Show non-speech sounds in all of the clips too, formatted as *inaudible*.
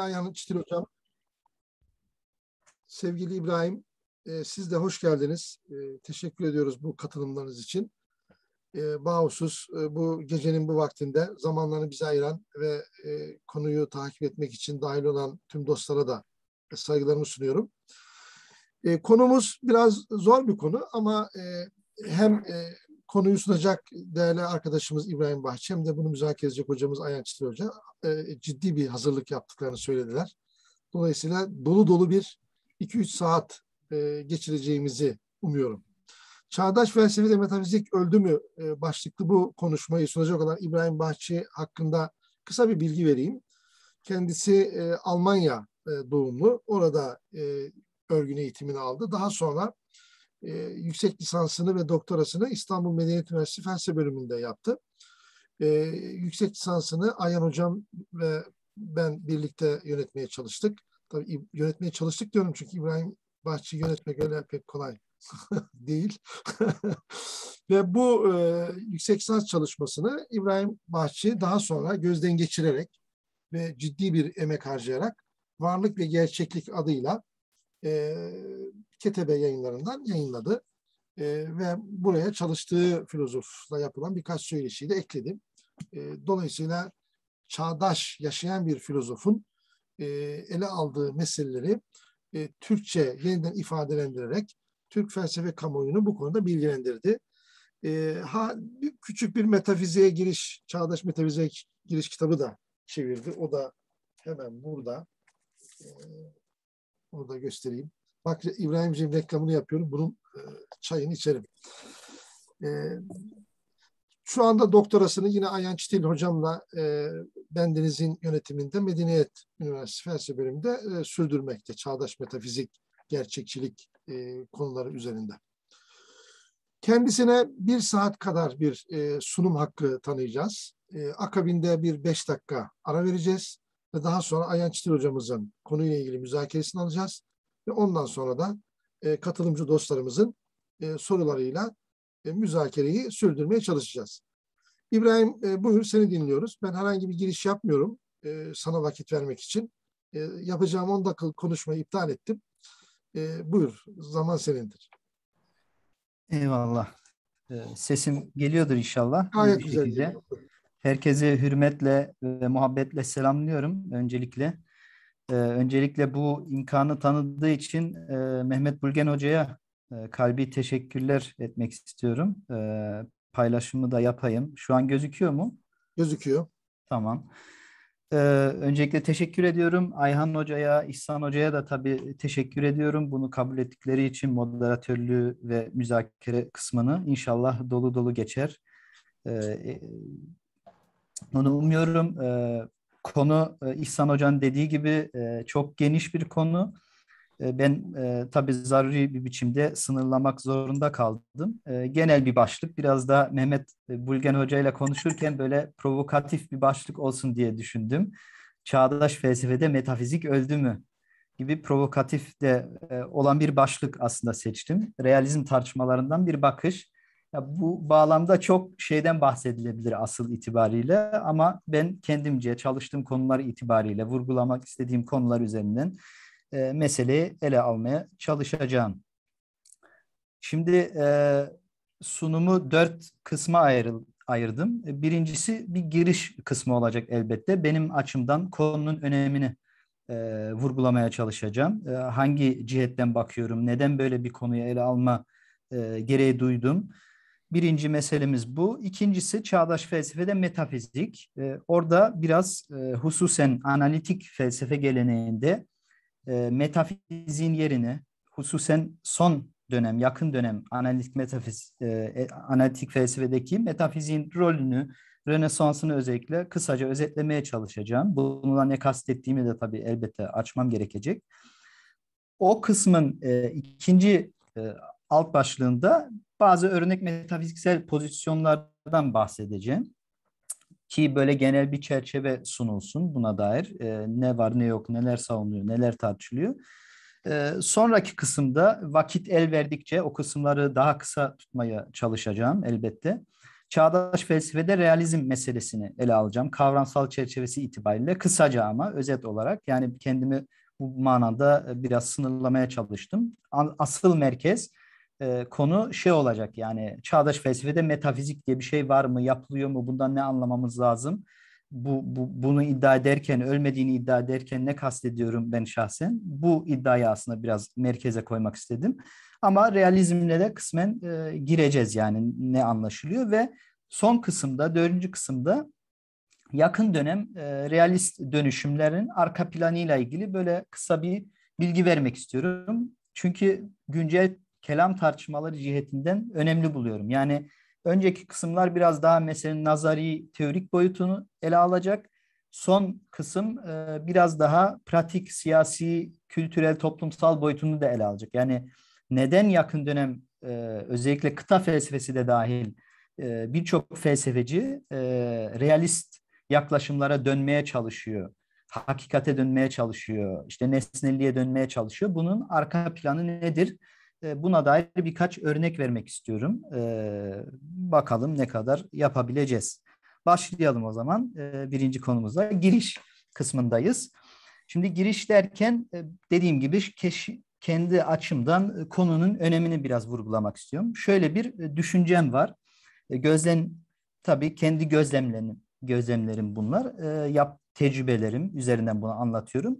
Ayhan Çitil Hocam. Sevgili İbrahim, e, siz de hoş geldiniz. E, teşekkür ediyoruz bu katılımlarınız için. E, Bağusuz e, bu gecenin bu vaktinde zamanlarını bize ayıran ve e, konuyu takip etmek için dahil olan tüm dostlara da e, saygılarımı sunuyorum. E, konumuz biraz zor bir konu ama e, hem e, konuyu sunacak değerli arkadaşımız İbrahim Bahçe hem de bunu müzakere edecek hocamız Ayhan Çıtır Hoca e, ciddi bir hazırlık yaptıklarını söylediler. Dolayısıyla dolu dolu bir 2-3 saat e, geçireceğimizi umuyorum. Çağdaş felsefe ve metafizik öldü mü e, başlıklı bu konuşmayı sunacak olan İbrahim Bahçe hakkında kısa bir bilgi vereyim. Kendisi e, Almanya e, doğumlu. Orada e, örgün eğitimini aldı. Daha sonra e, yüksek lisansını ve doktorasını İstanbul Medeniyet Üniversitesi Felsefe Bölümünde yaptı. E, yüksek lisansını Ayhan Hocam ve ben birlikte yönetmeye çalıştık. Tabii yönetmeye çalıştık diyorum çünkü İbrahim Bahçı yönetmek öyle pek kolay *laughs* değil. *laughs* ve bu e, yüksek lisans çalışmasını İbrahim Bahçı daha sonra gözden geçirerek ve ciddi bir emek harcayarak Varlık ve Gerçeklik adıyla e, Ketebe yayınlarından yayınladı. E, ve buraya çalıştığı filozofla yapılan birkaç söyleşiyi de ekledi. E, ee, dolayısıyla çağdaş yaşayan bir filozofun e, ele aldığı meseleleri e, Türkçe yeniden ifadelendirerek Türk felsefe kamuoyunu bu konuda bilgilendirdi. E, ha, küçük bir metafizeye giriş, çağdaş Metafizeye giriş kitabı da çevirdi. O da hemen burada. E, onu göstereyim. Bak İbrahimciğim reklamını yapıyorum. Bunun e, çayını içerim. E, şu anda doktorasını yine Ayhan Çitil hocamla e, Bendeniz'in yönetiminde Medeniyet Üniversitesi Felsefe bölümünde e, sürdürmekte. Çağdaş metafizik, gerçekçilik e, konuları üzerinde. Kendisine bir saat kadar bir e, sunum hakkı tanıyacağız. E, akabinde bir beş dakika ara vereceğiz ve daha sonra Ayhan Çitil hocamızın konuyla ilgili müzakeresini alacağız. Ve ondan sonra da e, katılımcı dostlarımızın e, sorularıyla e, müzakereyi sürdürmeye çalışacağız. İbrahim e, buyur seni dinliyoruz. Ben herhangi bir giriş yapmıyorum e, sana vakit vermek için. E, yapacağım 10 dakikalık konuşmayı iptal ettim. E, buyur zaman senindir. Eyvallah. E, sesim geliyordur inşallah. Gayet güzel. Herkese hürmetle ve muhabbetle selamlıyorum öncelikle. E, öncelikle bu imkanı tanıdığı için e, Mehmet Bulgen Hoca'ya e, kalbi teşekkürler etmek istiyorum. E, paylaşımı da yapayım. Şu an gözüküyor mu? Gözüküyor. Tamam. Ee, öncelikle teşekkür ediyorum. Ayhan Hoca'ya, İhsan Hoca'ya da tabii teşekkür ediyorum. Bunu kabul ettikleri için moderatörlüğü ve müzakere kısmını inşallah dolu dolu geçer. Ee, onu umuyorum. Ee, konu e, İhsan Hoca'nın dediği gibi e, çok geniş bir konu. E, ben e, tabii zaruri bir biçimde sınırlamak zorunda kaldım. genel bir başlık. Biraz da Mehmet Bulgen Hoca ile konuşurken böyle provokatif bir başlık olsun diye düşündüm. Çağdaş felsefede metafizik öldü mü gibi provokatif de olan bir başlık aslında seçtim. Realizm tartışmalarından bir bakış. Ya bu bağlamda çok şeyden bahsedilebilir asıl itibariyle ama ben kendimce çalıştığım konular itibariyle vurgulamak istediğim konular üzerinden e, meseleyi ele almaya çalışacağım. Şimdi e, sunumu dört kısma ayrıl, ayırdım. E, birincisi bir giriş kısmı olacak elbette. Benim açımdan konunun önemini e, vurgulamaya çalışacağım. E, hangi cihetten bakıyorum, neden böyle bir konuyu ele alma e, gereği duydum Birinci meselemiz bu. İkincisi çağdaş felsefede metafizik. E, orada biraz e, hususen analitik felsefe geleneğinde e, metafizin yerini hususen son dönem, yakın dönem analitik metafiz, e, e analitik felsefedeki metafizin rolünü, Rönesans'ını özellikle kısaca özetlemeye çalışacağım. Bununla ne kastettiğimi de tabii elbette açmam gerekecek. O kısmın e, ikinci e, alt başlığında bazı örnek metafiziksel pozisyonlardan bahsedeceğim. Ki böyle genel bir çerçeve sunulsun buna dair. E, ne var ne yok, neler savunuyor, neler tartışılıyor. E, sonraki kısımda vakit el verdikçe o kısımları daha kısa tutmaya çalışacağım elbette. Çağdaş felsefede realizm meselesini ele alacağım. Kavramsal çerçevesi itibariyle kısaca ama özet olarak yani kendimi bu manada biraz sınırlamaya çalıştım. Asıl merkez e, konu şey olacak yani çağdaş felsefede metafizik diye bir şey var mı yapılıyor mu bundan ne anlamamız lazım bu, bu bunu iddia ederken ölmediğini iddia ederken ne kastediyorum ben şahsen bu iddiayı aslında biraz merkeze koymak istedim ama realizmle de kısmen e, gireceğiz yani ne anlaşılıyor ve son kısımda dördüncü kısımda yakın dönem e, realist dönüşümlerin arka planıyla ilgili böyle kısa bir bilgi vermek istiyorum çünkü güncel kelam tartışmaları cihetinden önemli buluyorum. Yani önceki kısımlar biraz daha meselenin nazari, teorik boyutunu ele alacak. Son kısım e, biraz daha pratik, siyasi, kültürel, toplumsal boyutunu da ele alacak. Yani neden yakın dönem e, özellikle kıta felsefesi de dahil e, birçok felsefeci realist yaklaşımlara dönmeye çalışıyor. Hakikate dönmeye çalışıyor. işte nesnelliğe dönmeye çalışıyor. Bunun arka planı nedir? Ee, buna dair birkaç örnek vermek istiyorum. Ee, bakalım ne kadar yapabileceğiz. Başlayalım o zaman ee, birinci konumuza. Giriş kısmındayız. Şimdi giriş derken e, dediğim gibi kendi açımdan e, konunun önemini biraz vurgulamak istiyorum. Şöyle bir e, düşüncem var. Gözlem tabii kendi gözlemlerim, gözlemlerim bunlar. Yap tecrübelerim üzerinden bunu anlatıyorum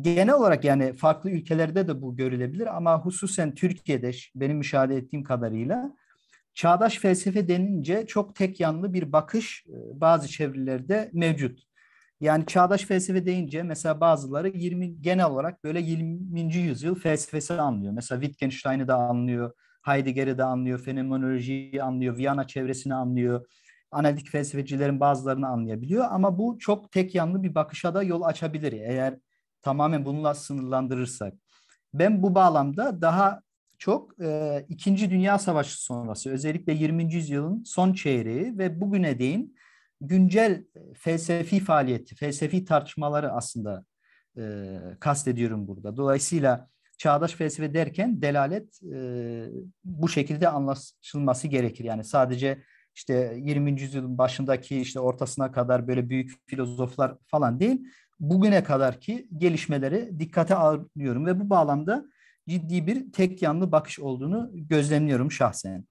genel olarak yani farklı ülkelerde de bu görülebilir ama hususen Türkiye'de benim müşahede ettiğim kadarıyla çağdaş felsefe denince çok tek yanlı bir bakış bazı çevrelerde mevcut. Yani çağdaş felsefe deyince mesela bazıları 20 genel olarak böyle 20. yüzyıl felsefesi anlıyor. Mesela Wittgenstein'i de anlıyor, Heidegger'i de anlıyor, fenomenolojiyi anlıyor, Viyana çevresini anlıyor. Analitik felsefecilerin bazılarını anlayabiliyor ama bu çok tek yanlı bir bakışa da yol açabilir. Eğer tamamen bununla sınırlandırırsak. Ben bu bağlamda daha çok e, İkinci Dünya Savaşı sonrası özellikle 20. yüzyılın son çeyreği ve bugüne değin güncel e, felsefi faaliyeti, felsefi tartışmaları aslında e, kastediyorum burada. Dolayısıyla çağdaş felsefe derken delalet e, bu şekilde anlaşılması gerekir. Yani sadece işte 20. yüzyılın başındaki işte ortasına kadar böyle büyük filozoflar falan değil bugüne kadar ki gelişmeleri dikkate alıyorum ve bu bağlamda ciddi bir tek yanlı bakış olduğunu gözlemliyorum şahsen.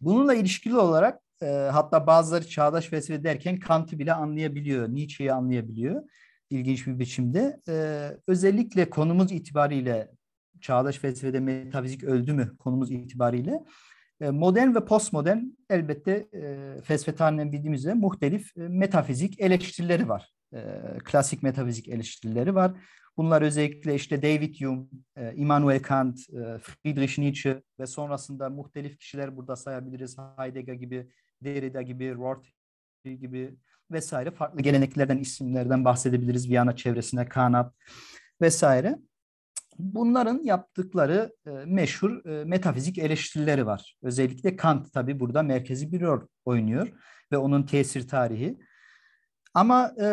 Bununla ilişkili olarak e, hatta bazıları çağdaş felsefe derken Kant'ı bile anlayabiliyor, Nietzsche'yi anlayabiliyor ilginç bir biçimde. E, özellikle konumuz itibariyle çağdaş felsefede metafizik öldü mü konumuz itibariyle e, modern ve postmodern elbette e, felsefetaneden bildiğimizde muhtelif e, metafizik eleştirileri var e, klasik metafizik eleştirileri var. Bunlar özellikle işte David Hume, e, Immanuel Kant, e, Friedrich Nietzsche ve sonrasında muhtelif kişiler burada sayabiliriz. Heidegger gibi, Derrida gibi, Rorty gibi vesaire farklı geleneklerden isimlerden bahsedebiliriz. Viyana çevresine Kanat vesaire. Bunların yaptıkları e, meşhur e, metafizik eleştirileri var. Özellikle Kant tabi burada merkezi bir rol oynuyor ve onun tesir tarihi. Ama e,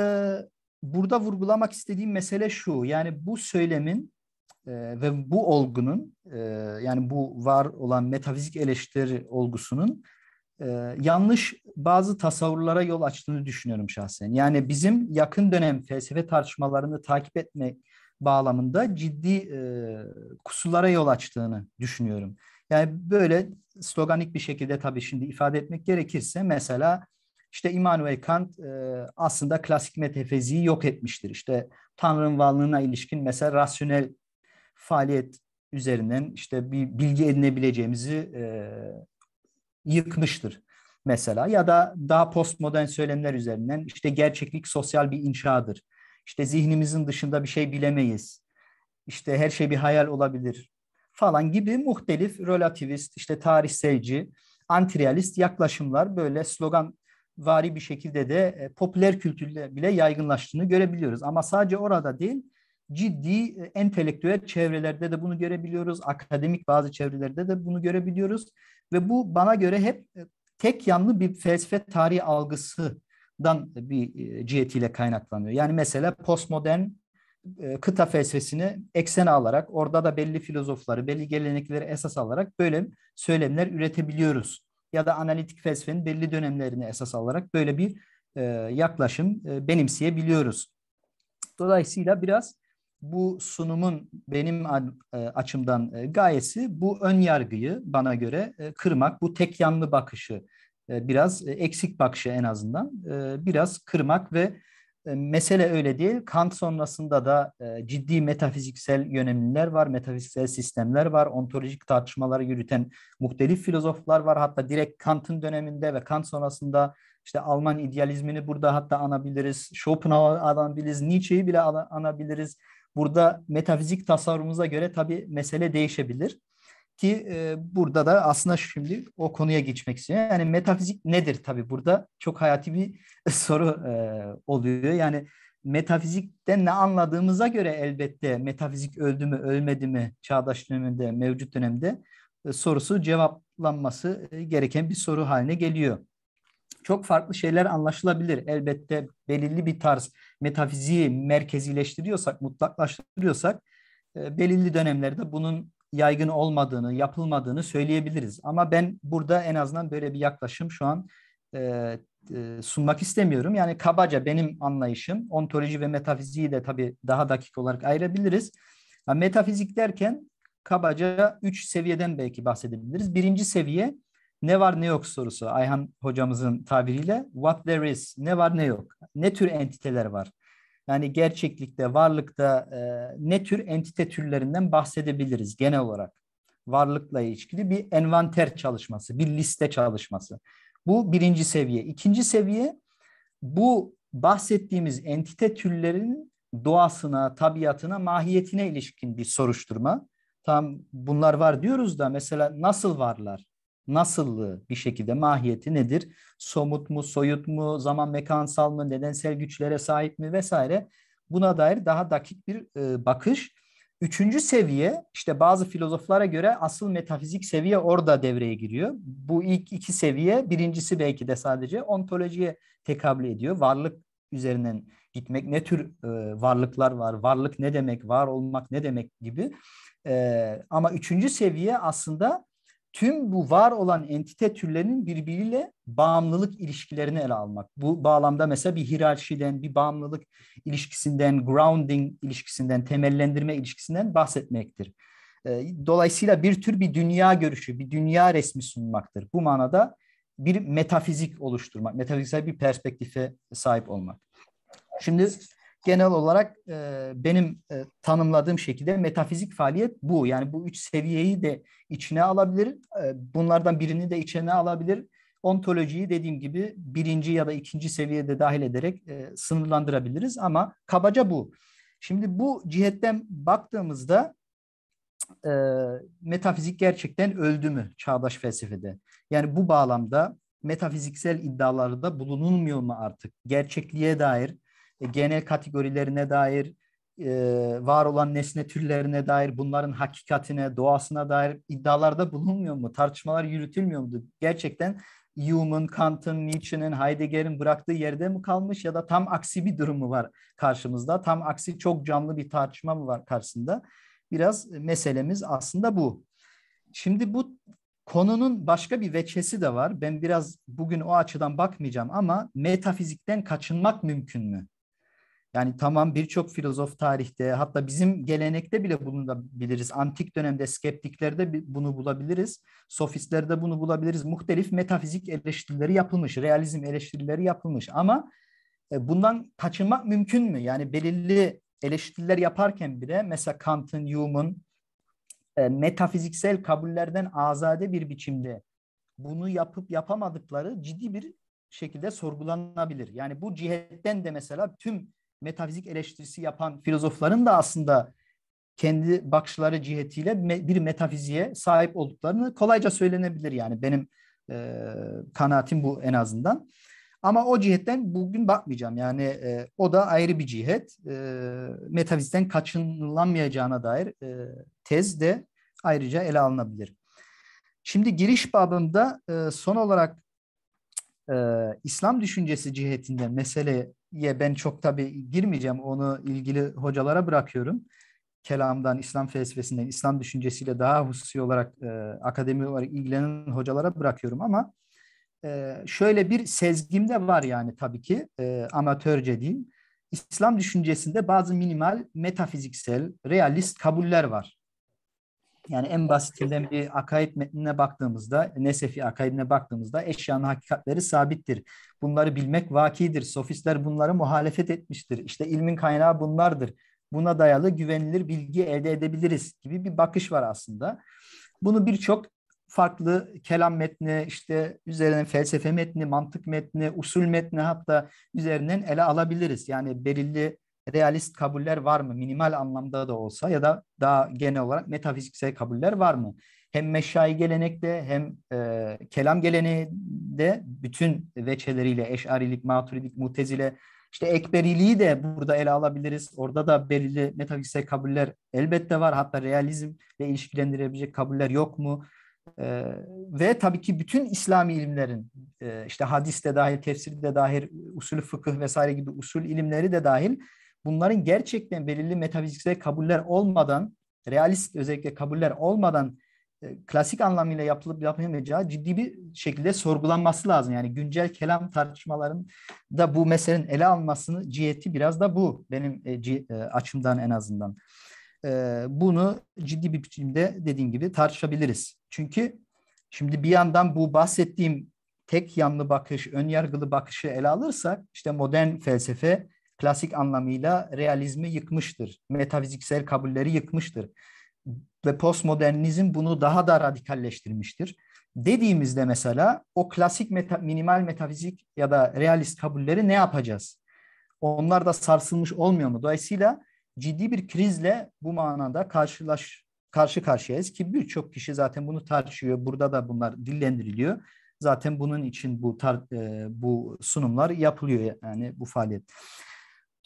burada vurgulamak istediğim mesele şu. Yani bu söylemin e, ve bu olgunun e, yani bu var olan metafizik eleştiri olgusunun e, yanlış bazı tasavvurlara yol açtığını düşünüyorum şahsen. Yani bizim yakın dönem felsefe tartışmalarını takip etmek bağlamında ciddi e, kusurlara yol açtığını düşünüyorum. Yani böyle sloganik bir şekilde tabii şimdi ifade etmek gerekirse mesela işte Immanuel Kant e, aslında klasik metafiziği yok etmiştir. İşte Tanrı'nın varlığına ilişkin mesela rasyonel faaliyet üzerinden işte bir bilgi edinebileceğimizi e, yıkmıştır mesela. Ya da daha postmodern söylemler üzerinden işte gerçeklik sosyal bir inşadır. İşte zihnimizin dışında bir şey bilemeyiz. İşte her şey bir hayal olabilir falan gibi muhtelif relativist, işte tarihselci, antirealist yaklaşımlar böyle slogan vari bir şekilde de e, popüler kültürde bile yaygınlaştığını görebiliyoruz. Ama sadece orada değil, ciddi e, entelektüel çevrelerde de bunu görebiliyoruz. Akademik bazı çevrelerde de bunu görebiliyoruz. Ve bu bana göre hep e, tek yanlı bir felsefe tarihi algısından bir cihetiyle kaynaklanıyor. Yani mesela postmodern kıta felsefesini eksene alarak orada da belli filozofları, belli gelenekleri esas alarak böyle söylemler üretebiliyoruz ya da analitik felsefenin belli dönemlerini esas alarak böyle bir e, yaklaşım e, benimseyebiliyoruz. Dolayısıyla biraz bu sunumun benim e, açımdan e, gayesi bu ön yargıyı bana göre e, kırmak, bu tek yanlı bakışı biraz eksik bakışı en azından biraz kırmak ve e, mesele öyle değil. Kant sonrasında da e, ciddi metafiziksel yönelimler var, metafiziksel sistemler var, ontolojik tartışmaları yürüten muhtelif filozoflar var. Hatta direkt Kant'ın döneminde ve Kant sonrasında işte Alman idealizmini burada hatta anabiliriz, Schopenhauer anabiliriz, Nietzsche'yi bile anabiliriz. Burada metafizik tasarrumuza göre tabii mesele değişebilir. Ki e, burada da aslında şimdi o konuya geçmek istiyorum. Yani metafizik nedir tabi burada çok hayati bir *laughs* soru e, oluyor. Yani metafizikten ne anladığımıza göre elbette metafizik öldü mü ölmedi mi çağdaş döneminde mevcut dönemde e, sorusu cevaplanması e, gereken bir soru haline geliyor. Çok farklı şeyler anlaşılabilir. Elbette belirli bir tarz metafiziği merkezileştiriyorsak, mutlaklaştırıyorsak e, belirli dönemlerde bunun yaygın olmadığını, yapılmadığını söyleyebiliriz. Ama ben burada en azından böyle bir yaklaşım şu an e, e, sunmak istemiyorum. Yani kabaca benim anlayışım, ontoloji ve metafiziği de tabii daha dakik olarak ayırabiliriz. Yani metafizik derken kabaca üç seviyeden belki bahsedebiliriz. Birinci seviye ne var ne yok sorusu. Ayhan hocamızın tabiriyle what there is, ne var ne yok, ne tür entiteler var yani gerçeklikte, varlıkta e, ne tür entite türlerinden bahsedebiliriz genel olarak? Varlıkla ilişkili bir envanter çalışması, bir liste çalışması. Bu birinci seviye. İkinci seviye bu bahsettiğimiz entite türlerin doğasına, tabiatına, mahiyetine ilişkin bir soruşturma. Tam bunlar var diyoruz da mesela nasıl varlar? nasıllığı bir şekilde mahiyeti nedir? Somut mu, soyut mu, zaman mekansal mı, nedensel güçlere sahip mi vesaire. Buna dair daha dakik bir e, bakış. Üçüncü seviye işte bazı filozoflara göre asıl metafizik seviye orada devreye giriyor. Bu ilk iki seviye birincisi belki de sadece ontolojiye tekabül ediyor. Varlık üzerinden gitmek ne tür e, varlıklar var, varlık ne demek, var olmak ne demek gibi. E, ama üçüncü seviye aslında tüm bu var olan entite türlerinin birbiriyle bağımlılık ilişkilerini ele almak. Bu bağlamda mesela bir hiyerarşiden, bir bağımlılık ilişkisinden, grounding ilişkisinden, temellendirme ilişkisinden bahsetmektir. Ee, dolayısıyla bir tür bir dünya görüşü, bir dünya resmi sunmaktır. Bu manada bir metafizik oluşturmak, metafiziksel bir perspektife sahip olmak. Şimdi genel olarak e, benim e, tanımladığım şekilde metafizik faaliyet bu. Yani bu üç seviyeyi de içine alabilir. E, bunlardan birini de içine alabilir. Ontolojiyi dediğim gibi birinci ya da ikinci seviyede dahil ederek e, sınırlandırabiliriz ama kabaca bu. Şimdi bu cihetten baktığımızda e, metafizik gerçekten öldü mü çağdaş felsefede? Yani bu bağlamda metafiziksel iddialarda bulunulmuyor mu artık? Gerçekliğe dair e, genel kategorilerine dair, e, var olan nesne türlerine dair, bunların hakikatine, doğasına dair iddialarda bulunmuyor mu? Tartışmalar yürütülmüyor mu? Gerçekten Hume'un, Kant'ın, Nietzsche'nin, Heidegger'in bıraktığı yerde mi kalmış ya da tam aksi bir durum mu var karşımızda? Tam aksi çok canlı bir tartışma mı var karşısında? Biraz meselemiz aslında bu. Şimdi bu konunun başka bir veçesi de var. Ben biraz bugün o açıdan bakmayacağım ama metafizikten kaçınmak mümkün mü? Yani tamam birçok filozof tarihte hatta bizim gelenekte bile bulunabiliriz. Antik dönemde skeptiklerde bunu bulabiliriz. Sofistlerde bunu bulabiliriz. Muhtelif metafizik eleştirileri yapılmış. Realizm eleştirileri yapılmış. Ama e, bundan kaçınmak mümkün mü? Yani belirli eleştiriler yaparken bile mesela Kant'ın, Hume'un e, metafiziksel kabullerden azade bir biçimde bunu yapıp yapamadıkları ciddi bir şekilde sorgulanabilir. Yani bu cihetten de mesela tüm metafizik eleştirisi yapan filozofların da aslında kendi bakışları cihetiyle bir metafiziğe sahip olduklarını kolayca söylenebilir yani benim e, kanaatim bu en azından. Ama o cihetten bugün bakmayacağım yani e, o da ayrı bir cihet. E, metafizikten kaçınılamayacağına dair e, tez de ayrıca ele alınabilir. Şimdi giriş babında e, son olarak e, İslam düşüncesi cihetinde mesele ye ben çok tabii girmeyeceğim. Onu ilgili hocalara bırakıyorum. Kelamdan, İslam felsefesinden, İslam düşüncesiyle daha hususi olarak e, akademi olarak ilgilenen hocalara bırakıyorum ama e, şöyle bir sezgim de var yani tabii ki e, amatörce diyeyim. İslam düşüncesinde bazı minimal metafiziksel, realist kabuller var. Yani en basitinden bir akaid metnine baktığımızda, Nesefi akaidine baktığımızda eşyanın hakikatleri sabittir. Bunları bilmek vakidir. Sofistler bunları muhalefet etmiştir. İşte ilmin kaynağı bunlardır. Buna dayalı güvenilir bilgi elde edebiliriz gibi bir bakış var aslında. Bunu birçok farklı kelam metni, işte üzerine felsefe metni, mantık metni, usul metni hatta üzerinden ele alabiliriz. Yani belirli realist kabuller var mı? Minimal anlamda da olsa ya da daha genel olarak metafiziksel kabuller var mı? Hem meşai gelenekte hem e, kelam geleneğinde bütün veçeleriyle eşarilik, maturidik, mutezile işte ekberiliği de burada ele alabiliriz. Orada da belirli metafiziksel kabuller elbette var. Hatta realizmle ilişkilendirebilecek kabuller yok mu? Ee, ve tabii ki bütün İslami ilimlerin e, işte hadis de dahil, tefsir de dahil, usulü fıkıh vesaire gibi usul ilimleri de dahil bunların gerçekten belirli metafiziksel kabuller olmadan, realist özellikle kabuller olmadan e, klasik anlamıyla yapılıp yapamayacağı ciddi bir şekilde sorgulanması lazım. Yani güncel kelam da bu meselenin ele almasını ciheti biraz da bu benim e, e, açımdan en azından. Bunu ciddi bir biçimde dediğim gibi tartışabiliriz. Çünkü şimdi bir yandan bu bahsettiğim tek yanlı bakış, ön yargılı bakışı ele alırsak işte modern felsefe klasik anlamıyla realizmi yıkmıştır. Metafiziksel kabulleri yıkmıştır. Ve postmodernizm bunu daha da radikalleştirmiştir. Dediğimizde mesela o klasik meta, minimal metafizik ya da realist kabulleri ne yapacağız? Onlar da sarsılmış olmuyor mu? Dolayısıyla ciddi bir krizle bu manada karşılaş karşı karşıyayız ki birçok kişi zaten bunu tartışıyor. Burada da bunlar dillendiriliyor. Zaten bunun için bu tar, e, bu sunumlar yapılıyor yani bu faaliyet.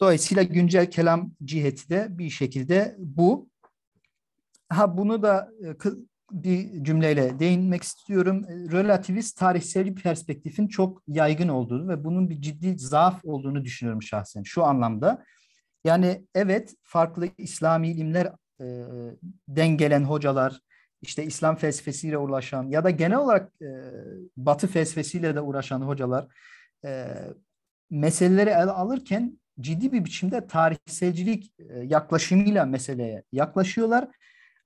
Dolayısıyla güncel kelam ciheti de bir şekilde bu. Ha bunu da e, bir cümleyle değinmek istiyorum. E, relativist tarihsel bir perspektifin çok yaygın olduğunu ve bunun bir ciddi zaaf olduğunu düşünüyorum şahsen şu anlamda. Yani evet farklı İslami ilimler e, dengelen hocalar, işte İslam felsefesiyle uğraşan ya da genel olarak Batı felsefesiyle de uğraşan hocalar meseleleri ele alırken ciddi bir biçimde tarihselcilik e, yaklaşımıyla meseleye yaklaşıyorlar.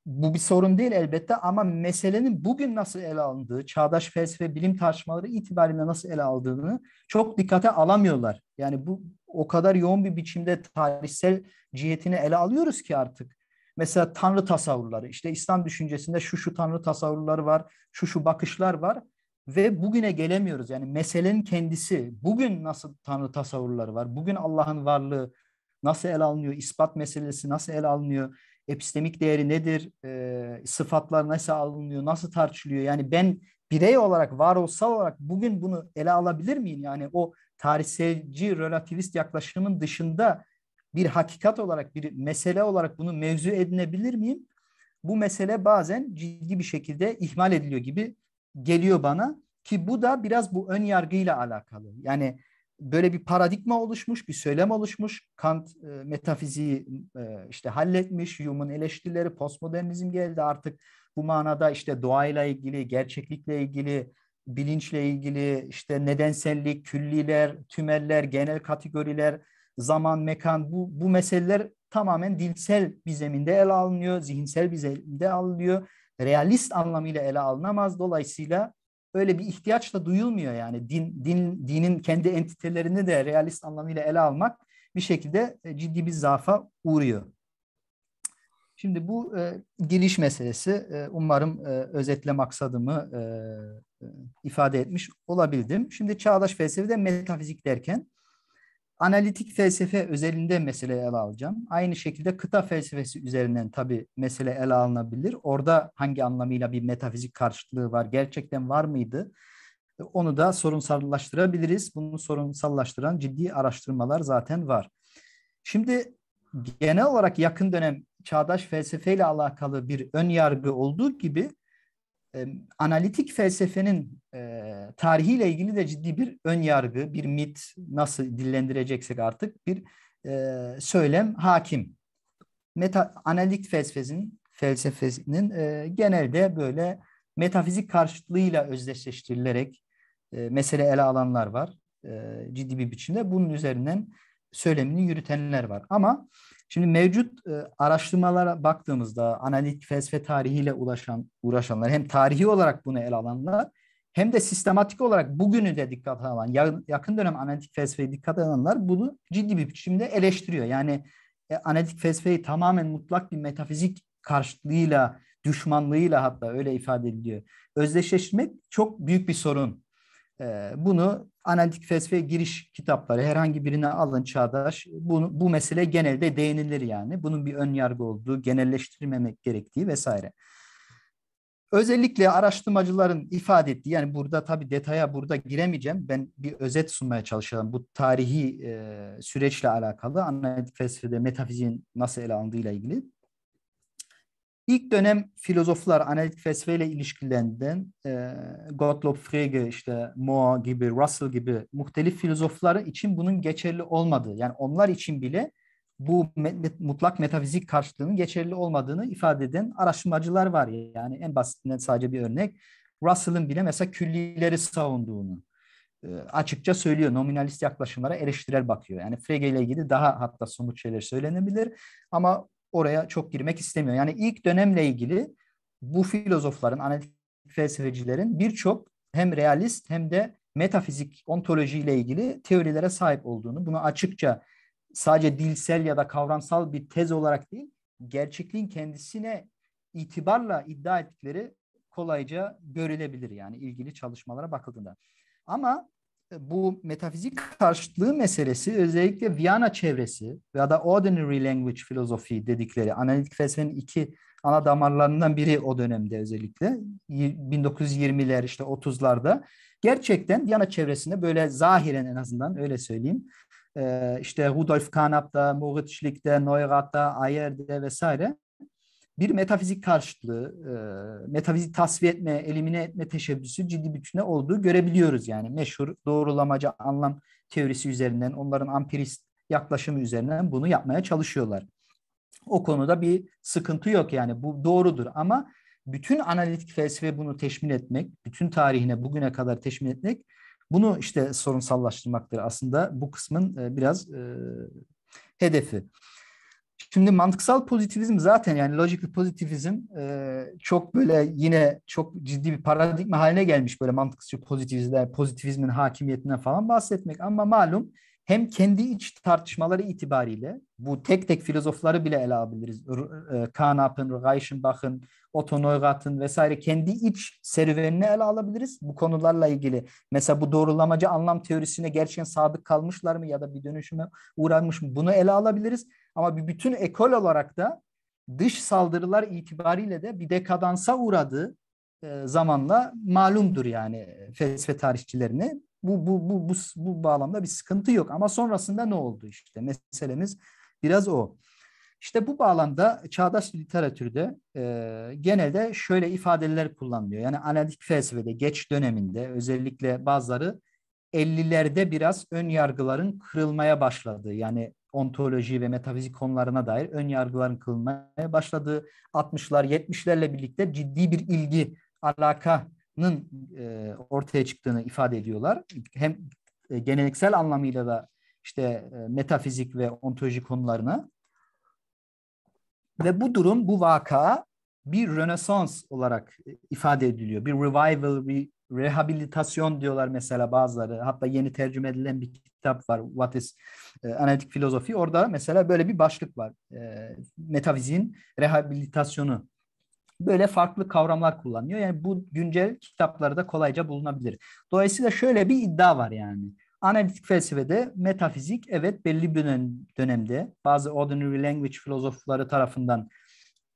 Bu bir sorun değil elbette ama meselenin bugün nasıl ele alındığı, çağdaş felsefe bilim tartışmaları itibariyle nasıl ele aldığını çok dikkate alamıyorlar. Yani bu o kadar yoğun bir biçimde tarihsel cihetini ele alıyoruz ki artık. Mesela tanrı tasavvurları, işte İslam düşüncesinde şu şu tanrı tasavvurları var, şu şu bakışlar var ve bugüne gelemiyoruz. Yani meselenin kendisi bugün nasıl tanrı tasavvurları var? Bugün Allah'ın varlığı nasıl ele alınıyor? İspat meselesi nasıl ele alınıyor? Epistemik değeri nedir? E, sıfatlar nasıl alınıyor? Nasıl tartışılıyor? Yani ben birey olarak, varoluşsal olarak bugün bunu ele alabilir miyim? Yani o tarihselci, relativist yaklaşımın dışında bir hakikat olarak, bir mesele olarak bunu mevzu edinebilir miyim? Bu mesele bazen ciddi bir şekilde ihmal ediliyor gibi geliyor bana ki bu da biraz bu ön yargıyla alakalı. Yani böyle bir paradigma oluşmuş, bir söylem oluşmuş. Kant e, metafiziği e, işte halletmiş, Hume'un eleştirileri, postmodernizm geldi artık. Bu manada işte doğayla ilgili, gerçeklikle ilgili, bilinçle ilgili işte nedensellik, külliler, tümeller, genel kategoriler, zaman, mekan bu, bu meseleler tamamen dilsel bir zeminde ele alınıyor, zihinsel bir zeminde alınıyor realist anlamıyla ele alınamaz. Dolayısıyla öyle bir ihtiyaç da duyulmuyor yani din, din dinin kendi entitelerini de realist anlamıyla ele almak bir şekilde e, ciddi bir zaafa uğruyor. Şimdi bu e, giriş meselesi e, umarım e, özetle maksadımı e, e ifade etmiş olabildim. Şimdi çağdaş felsefede metafizik derken analitik felsefe özelinde mesele ele alacağım. Aynı şekilde kıta felsefesi üzerinden tabii mesele ele alınabilir. Orada hangi anlamıyla bir metafizik karşılığı var, gerçekten var mıydı? Onu da sorunsallaştırabiliriz. Bunu sorunsallaştıran ciddi araştırmalar zaten var. Şimdi genel olarak yakın dönem çağdaş felsefeyle alakalı bir ön yargı olduğu gibi e, analitik felsefenin e, tarihiyle ilgili de ciddi bir ön yargı, bir mit nasıl dillendireceksek artık bir e, söylem hakim. Meta analitik felsefesinin felsefesinin e, genelde böyle metafizik karşıtlığıyla özdeşleştirilerek e, mesele ele alanlar var e, ciddi bir biçimde. Bunun üzerinden söylemini yürütenler var. Ama Şimdi mevcut e, araştırmalara baktığımızda analitik felsefe tarihiyle ulaşan uğraşanlar hem tarihi olarak bunu ele alanlar hem de sistematik olarak bugünü de dikkate alan yakın dönem analitik felsefeyi dikkate alanlar bunu ciddi bir biçimde eleştiriyor. Yani e, analitik felsefeyi tamamen mutlak bir metafizik karşılığıyla, düşmanlığıyla hatta öyle ifade ediliyor. özdeşleştirmek çok büyük bir sorun ee, bunu analitik felsefe giriş kitapları herhangi birine alın çağdaş. Bunu, bu mesele genelde değinilir yani. Bunun bir ön yargı olduğu, genelleştirmemek gerektiği vesaire. Özellikle araştırmacıların ifade ettiği yani burada tabii detaya burada giremeyeceğim. Ben bir özet sunmaya çalışalım. Bu tarihi e, süreçle alakalı analitik felsefede metafiziğin nasıl ele alındığıyla ilgili. İlk dönem filozoflar analitik felsefeyle ilişkilerinden e, Gottlob Frege, işte Moa gibi, Russell gibi muhtelif filozofları için bunun geçerli olmadığı, yani onlar için bile bu mutlak metafizik karşılığının geçerli olmadığını ifade eden araştırmacılar var. ya. Yani en basitinden sadece bir örnek. Russell'ın bile mesela küllileri savunduğunu e, açıkça söylüyor. Nominalist yaklaşımlara eleştirel bakıyor. Yani Frege ile ilgili daha hatta somut şeyler söylenebilir. Ama oraya çok girmek istemiyor. Yani ilk dönemle ilgili bu filozofların, analitik felsefecilerin birçok hem realist hem de metafizik ontolojiyle ile ilgili teorilere sahip olduğunu, bunu açıkça sadece dilsel ya da kavramsal bir tez olarak değil, gerçekliğin kendisine itibarla iddia ettikleri kolayca görülebilir yani ilgili çalışmalara bakıldığında. Ama bu metafizik karşıtlığı meselesi özellikle Viyana çevresi ya da ordinary language filozofi dedikleri analitik felsefenin iki ana damarlarından biri o dönemde özellikle 1920'ler işte 30'larda gerçekten Viyana çevresinde böyle zahiren en azından öyle söyleyeyim ee, işte Rudolf Kanap'ta, Moritzschlik'te, Neurath'ta, Ayer'de vesaire bir metafizik karşıtlığı, e, metafizik tasfiye etme, elimine etme teşebbüsü ciddi bütüne olduğu görebiliyoruz. Yani meşhur doğrulamaca anlam teorisi üzerinden, onların ampirist yaklaşımı üzerinden bunu yapmaya çalışıyorlar. O konuda bir sıkıntı yok yani bu doğrudur ama bütün analitik felsefe bunu teşmil etmek, bütün tarihine bugüne kadar teşmil etmek bunu işte sorunsallaştırmaktır aslında bu kısmın e, biraz e, hedefi. Şimdi mantıksal pozitivizm zaten yani logical pozitivizm e, çok böyle yine çok ciddi bir paradigma haline gelmiş böyle mantıksal pozitivizmler, pozitivizmin hakimiyetine falan bahsetmek. Ama malum hem kendi iç tartışmaları itibariyle bu tek tek filozofları bile ele alabiliriz. E, Kanap'ın, Reichenbach'ın, Otto Neurath'ın vesaire kendi iç serüvenini ele alabiliriz. Bu konularla ilgili mesela bu doğrulamacı anlam teorisine gerçekten sadık kalmışlar mı ya da bir dönüşüme uğramış mı bunu ele alabiliriz. Ama bir bütün ekol olarak da dış saldırılar itibariyle de bir dekadansa uğradığı e, zamanla malumdur yani felsefe tarihçilerine. Bu, bu, bu, bu, bu bağlamda bir sıkıntı yok ama sonrasında ne oldu işte meselemiz biraz o. İşte bu bağlamda çağdaş literatürde e, genelde şöyle ifadeler kullanılıyor. Yani analitik felsefede geç döneminde özellikle bazıları 50'lerde biraz ön yargıların kırılmaya başladığı yani ontoloji ve metafizik konularına dair ön yargıların kılınmaya başladığı 60'lar 70'lerle birlikte ciddi bir ilgi, alakanın e, ortaya çıktığını ifade ediyorlar. Hem e, geleneksel anlamıyla da işte e, metafizik ve ontoloji konularına ve bu durum, bu vaka bir rönesans olarak e, ifade ediliyor. Bir revival, bir rehabilitasyon diyorlar mesela bazıları. Hatta yeni tercüme edilen bir kitap var. What is e, analitik filozofi? Orada mesela böyle bir başlık var. E, metafizin rehabilitasyonu böyle farklı kavramlar kullanıyor. Yani bu güncel kitaplarda kolayca bulunabilir. Dolayısıyla şöyle bir iddia var yani. Analitik felsefede metafizik evet belli bir dönemde bazı ordinary language filozofları tarafından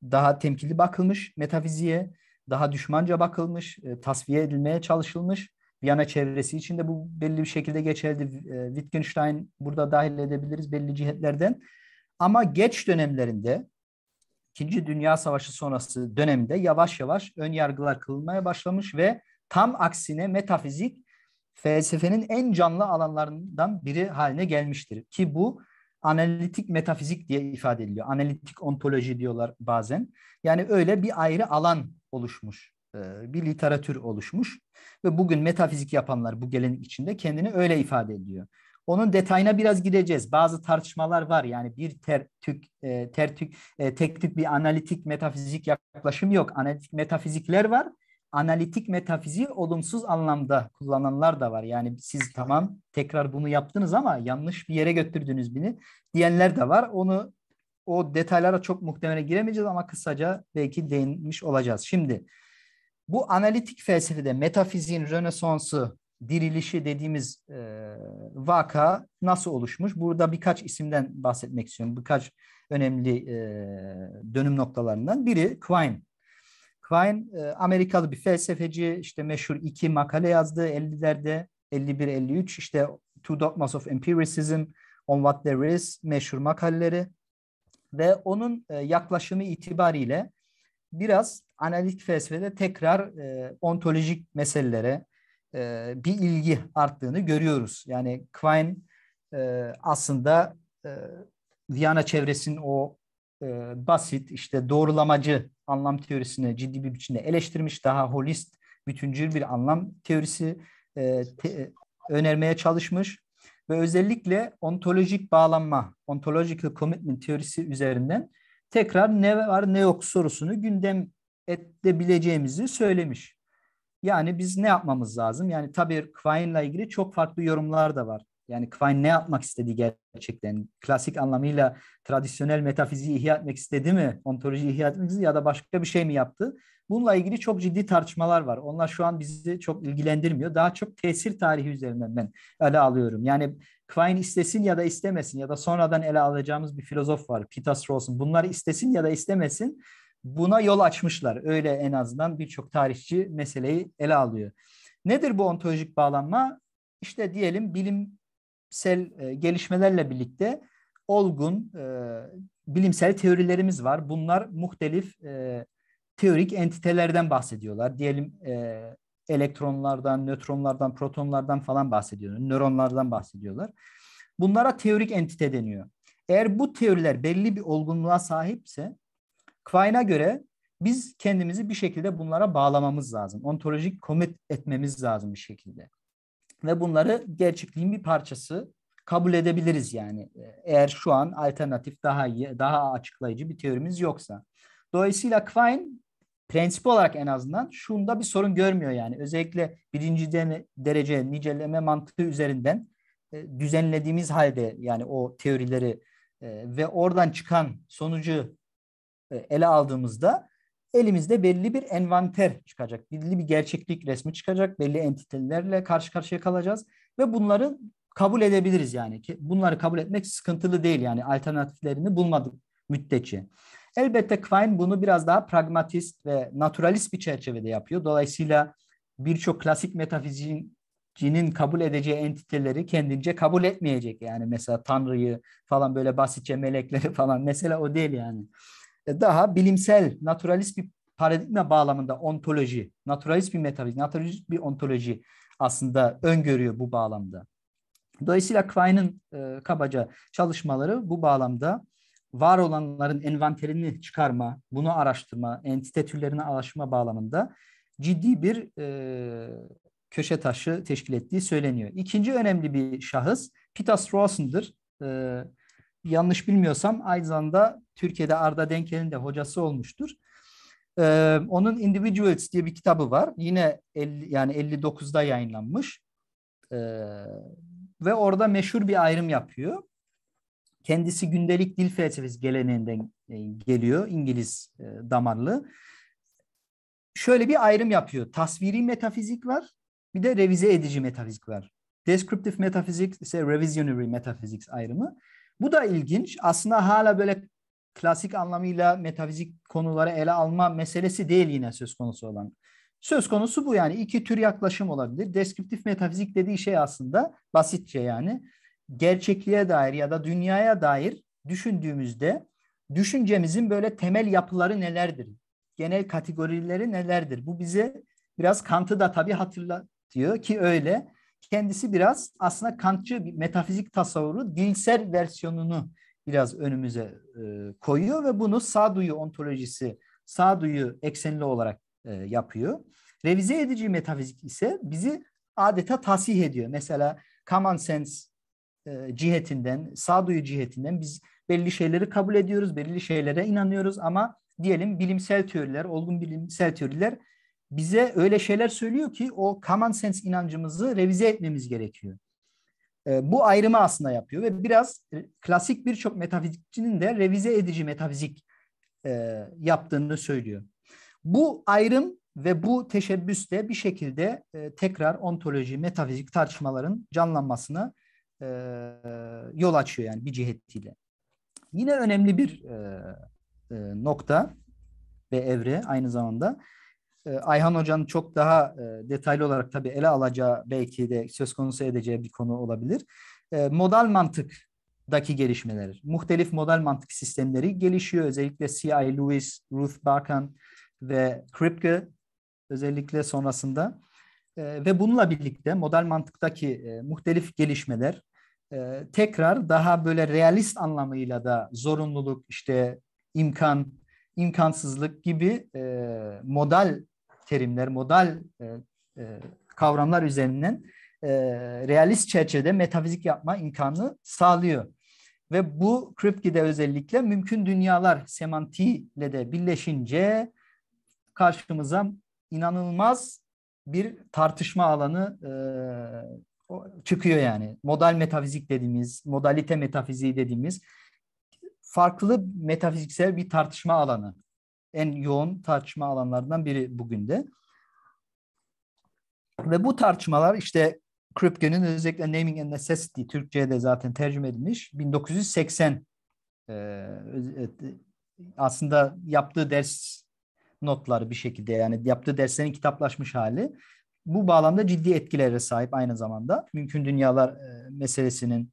daha temkinli bakılmış metafiziğe, daha düşmanca bakılmış, e, tasfiye edilmeye çalışılmış. Viyana çevresi içinde bu belli bir şekilde geçerli. Ee, Wittgenstein burada dahil edebiliriz belli cihetlerden. Ama geç dönemlerinde İkinci Dünya Savaşı sonrası dönemde yavaş yavaş ön yargılar kılınmaya başlamış ve tam aksine metafizik felsefenin en canlı alanlarından biri haline gelmiştir. Ki bu analitik metafizik diye ifade ediliyor. Analitik ontoloji diyorlar bazen. Yani öyle bir ayrı alan oluşmuş, e, bir literatür oluşmuş. Ve bugün metafizik yapanlar bu gelenek içinde kendini öyle ifade ediyor. Onun detayına biraz gideceğiz. Bazı tartışmalar var. Yani bir ter tük, e, ter tük, e, tek tük bir analitik metafizik yaklaşım yok. Analitik metafizikler var. Analitik metafiziği olumsuz anlamda kullananlar da var. Yani siz tamam tekrar bunu yaptınız ama yanlış bir yere götürdünüz beni diyenler de var. Onu o detaylara çok muhtemelen giremeyeceğiz ama kısaca belki değinmiş olacağız. Şimdi bu analitik felsefede metafiziğin rönesansı, dirilişi dediğimiz e, vaka nasıl oluşmuş? Burada birkaç isimden bahsetmek istiyorum. Birkaç önemli e, dönüm noktalarından. Biri Quine. Quine e, Amerikalı bir felsefeci. işte meşhur iki makale yazdı 50'lerde. 51-53 işte Two Dogmas of Empiricism, On What There Is meşhur makaleleri ve onun e, yaklaşımı itibariyle biraz analitik felsefede tekrar e, ontolojik meselelere e, bir ilgi arttığını görüyoruz. Yani Quine e, aslında e, Viyana çevresinin o e, basit işte doğrulamacı anlam teorisini ciddi bir biçimde eleştirmiş. Daha holist, bütüncül bir anlam teorisi e, te, önermeye çalışmış ve özellikle ontolojik bağlanma, ontological commitment teorisi üzerinden tekrar ne var ne yok sorusunu gündem edebileceğimizi söylemiş. Yani biz ne yapmamız lazım? Yani tabii Kvayn'la ilgili çok farklı yorumlar da var. Yani Quine ne yapmak istedi gerçekten? Klasik anlamıyla tradisyonel metafiziği ihya etmek istedi mi? Ontoloji ihya etmek istedi ya da başka bir şey mi yaptı? Bununla ilgili çok ciddi tartışmalar var. Onlar şu an bizi çok ilgilendirmiyor. Daha çok tesir tarihi üzerinden ben ele alıyorum. Yani Quine istesin ya da istemesin ya da sonradan ele alacağımız bir filozof var. Pitas Rawson. Bunları istesin ya da istemesin buna yol açmışlar. Öyle en azından birçok tarihçi meseleyi ele alıyor. Nedir bu ontolojik bağlanma? İşte diyelim bilimsel e, gelişmelerle birlikte olgun e, bilimsel teorilerimiz var. Bunlar muhtelif e, teorik entitelerden bahsediyorlar. Diyelim elektronlardan, nötronlardan, protonlardan falan bahsediyorlar. Nöronlardan bahsediyorlar. Bunlara teorik entite deniyor. Eğer bu teoriler belli bir olgunluğa sahipse Quine'a göre biz kendimizi bir şekilde bunlara bağlamamız lazım. Ontolojik komit etmemiz lazım bir şekilde. Ve bunları gerçekliğin bir parçası kabul edebiliriz yani. Eğer şu an alternatif daha iyi, daha açıklayıcı bir teorimiz yoksa. Dolayısıyla Quine prensip olarak en azından şunda bir sorun görmüyor yani. Özellikle birinci derece niceleme mantığı üzerinden e, düzenlediğimiz halde yani o teorileri e, ve oradan çıkan sonucu e, ele aldığımızda elimizde belli bir envanter çıkacak. Belli bir gerçeklik resmi çıkacak. Belli entitelerle karşı karşıya kalacağız ve bunları kabul edebiliriz yani bunları kabul etmek sıkıntılı değil yani alternatiflerini bulmadık müddetçe. Elbette Quine bunu biraz daha pragmatist ve naturalist bir çerçevede yapıyor. Dolayısıyla birçok klasik metafizikçinin kabul edeceği entiteleri kendince kabul etmeyecek. Yani mesela Tanrı'yı falan böyle basitçe melekleri *laughs* falan mesela o değil yani. E, daha bilimsel, naturalist bir paradigma bağlamında ontoloji, naturalist bir metafizik, naturalist bir ontoloji aslında öngörüyor bu bağlamda. Dolayısıyla Quine'ın e, kabaca çalışmaları bu bağlamda var olanların envanterini çıkarma, bunu araştırma, entite türlerine araştırma bağlamında ciddi bir e, köşe taşı teşkil ettiği söyleniyor. İkinci önemli bir şahıs Peter Strawson'dır. E, yanlış bilmiyorsam aynı zamanda Türkiye'de Arda Denkel'in de hocası olmuştur. Ee, onun Individuals diye bir kitabı var. Yine 50, yani 59'da yayınlanmış. Ee, ve orada meşhur bir ayrım yapıyor. Kendisi gündelik dil felsefesi geleneğinden e, geliyor. İngiliz e, damarlı. Şöyle bir ayrım yapıyor. Tasviri metafizik var. Bir de revize edici metafizik var. Descriptive metaphysics ise revisionary metaphysics ayrımı. Bu da ilginç. Aslında hala böyle klasik anlamıyla metafizik konuları ele alma meselesi değil yine söz konusu olan. Söz konusu bu yani iki tür yaklaşım olabilir. descriptive metafizik dediği şey aslında basitçe yani gerçekliğe dair ya da dünyaya dair düşündüğümüzde düşüncemizin böyle temel yapıları nelerdir? Genel kategorileri nelerdir? Bu bize biraz Kant'ı da tabii hatırlatıyor ki öyle. Kendisi biraz aslında Kantçı bir metafizik tasavvuru dilsel versiyonunu biraz önümüze e, koyuyor ve bunu sağduyu ontolojisi, sağduyu eksenli olarak e, yapıyor. Revize edici metafizik ise bizi adeta tasih ediyor. Mesela common sense e, cihetinden, sağduyu cihetinden biz belli şeyleri kabul ediyoruz, belli şeylere inanıyoruz ama diyelim bilimsel teoriler, olgun bilimsel teoriler bize öyle şeyler söylüyor ki o common sense inancımızı revize etmemiz gerekiyor. E, bu ayrımı aslında yapıyor ve biraz e, klasik birçok metafizikçinin de revize edici metafizik e, yaptığını söylüyor. Bu ayrım ve bu teşebbüs de bir şekilde tekrar ontoloji, metafizik tartışmaların canlanmasını e, yol açıyor yani bir cihetiyle. Yine önemli bir e, e, nokta ve evre aynı zamanda. E, Ayhan Hoca'nın çok daha e, detaylı olarak tabii ele alacağı belki de söz konusu edeceği bir konu olabilir. E, modal mantıktaki gelişmeler. Muhtelif modal mantık sistemleri gelişiyor. Özellikle C.I. Lewis, Ruth Barkan ve Kripke özellikle sonrasında. E, ve bununla birlikte modal mantıktaki e, muhtelif gelişmeler e, tekrar daha böyle realist anlamıyla da zorunluluk işte imkan imkansızlık gibi e, modal terimler modal e, e, kavramlar üzerinden e, realist çerçevede metafizik yapma imkanı sağlıyor. Ve bu Kripke'de özellikle mümkün dünyalar semantiğiyle de birleşince karşımıza inanılmaz bir tartışma alanı e, çıkıyor yani. Modal metafizik dediğimiz, modalite metafiziği dediğimiz farklı metafiziksel bir tartışma alanı. En yoğun tartışma alanlarından biri bugün de. Ve bu tartışmalar işte Kripke'nin özellikle Naming and Necessity Türkçe'ye de zaten tercüme edilmiş. 1980 e, e, aslında yaptığı ders notları bir şekilde yani yaptığı derslerin kitaplaşmış hali bu bağlamda ciddi etkilere sahip aynı zamanda. Mümkün dünyalar e, meselesinin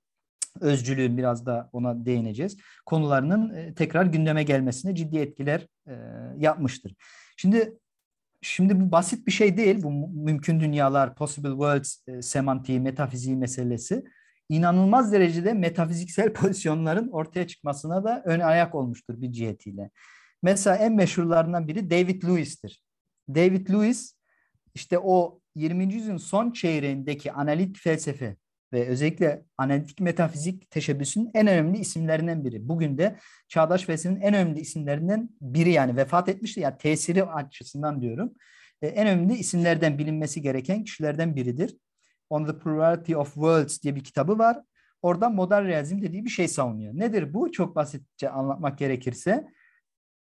özcülüğün biraz da ona değineceğiz. Konularının e, tekrar gündeme gelmesine ciddi etkiler e, yapmıştır. Şimdi şimdi bu basit bir şey değil. Bu mümkün dünyalar, possible worlds semantiği, metafiziği meselesi inanılmaz derecede metafiziksel *laughs* pozisyonların ortaya çıkmasına da ön ayak olmuştur bir cihetiyle. Mesela en meşhurlarından biri David Lewis'tir. David Lewis işte o 20. yüzyılın son çeyreğindeki analitik felsefe ve özellikle analitik metafizik teşebbüsünün en önemli isimlerinden biri. Bugün de çağdaş felsefenin en önemli isimlerinden biri yani vefat etmişti yani tesiri açısından diyorum. E, en önemli isimlerden bilinmesi gereken kişilerden biridir. On the Plurality of Worlds diye bir kitabı var. Orada modern realizm dediği bir şey savunuyor. Nedir bu? Çok basitçe anlatmak gerekirse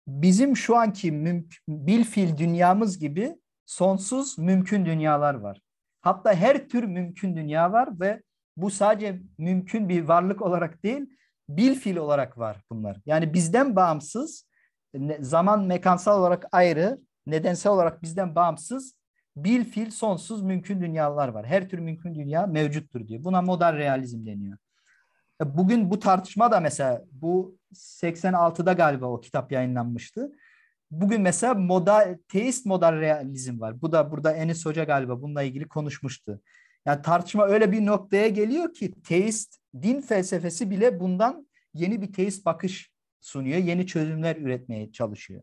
bizim şu anki mümkün, bilfil dünyamız gibi sonsuz mümkün dünyalar var. Hatta her tür mümkün dünya var ve bu sadece mümkün bir varlık olarak değil, bil fiil olarak var bunlar. Yani bizden bağımsız, zaman mekansal olarak ayrı, nedensel olarak bizden bağımsız, bil fiil sonsuz mümkün dünyalar var. Her tür mümkün dünya mevcuttur diyor. Buna modern realizm deniyor. E, bugün bu tartışma da mesela bu 86'da galiba o kitap yayınlanmıştı. Bugün mesela moda, teist modal realizm var. Bu da burada Enes Hoca galiba bununla ilgili konuşmuştu. Yani tartışma öyle bir noktaya geliyor ki teist din felsefesi bile bundan yeni bir teist bakış sunuyor. Yeni çözümler üretmeye çalışıyor.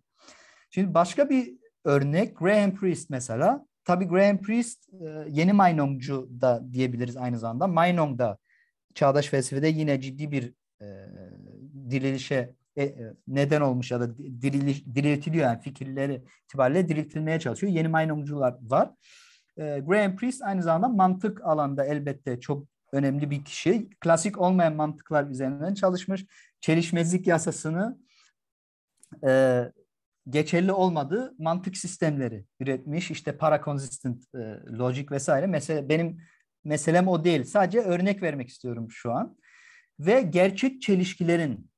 Şimdi başka bir örnek Graham Priest mesela. Tabii Graham Priest e, yeni Mainongcu da diyebiliriz aynı zamanda. Mainong da çağdaş felsefede yine ciddi bir e, dirilişe e, e, neden olmuş ya da diriliş, diriltiliyor yani fikirleri itibariyle diriltilmeye çalışıyor. Yeni maymuncular var. E, Graham Priest aynı zamanda mantık alanda elbette çok önemli bir kişi. Klasik olmayan mantıklar üzerinden çalışmış. Çelişmezlik yasasını e, geçerli olmadığı mantık sistemleri üretmiş. İşte para-consistent e, logic vesaire. Mesela benim meselem o değil. Sadece örnek vermek istiyorum şu an. Ve gerçek çelişkilerin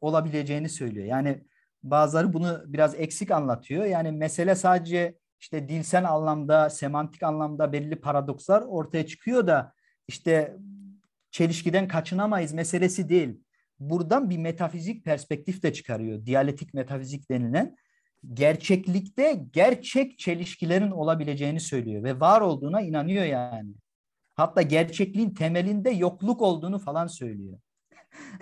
olabileceğini söylüyor. Yani bazıları bunu biraz eksik anlatıyor. Yani mesele sadece işte dilsel anlamda, semantik anlamda belli paradokslar ortaya çıkıyor da işte çelişkiden kaçınamayız meselesi değil. Buradan bir metafizik perspektif de çıkarıyor. Diyaletik metafizik denilen gerçeklikte gerçek çelişkilerin olabileceğini söylüyor ve var olduğuna inanıyor yani. Hatta gerçekliğin temelinde yokluk olduğunu falan söylüyor.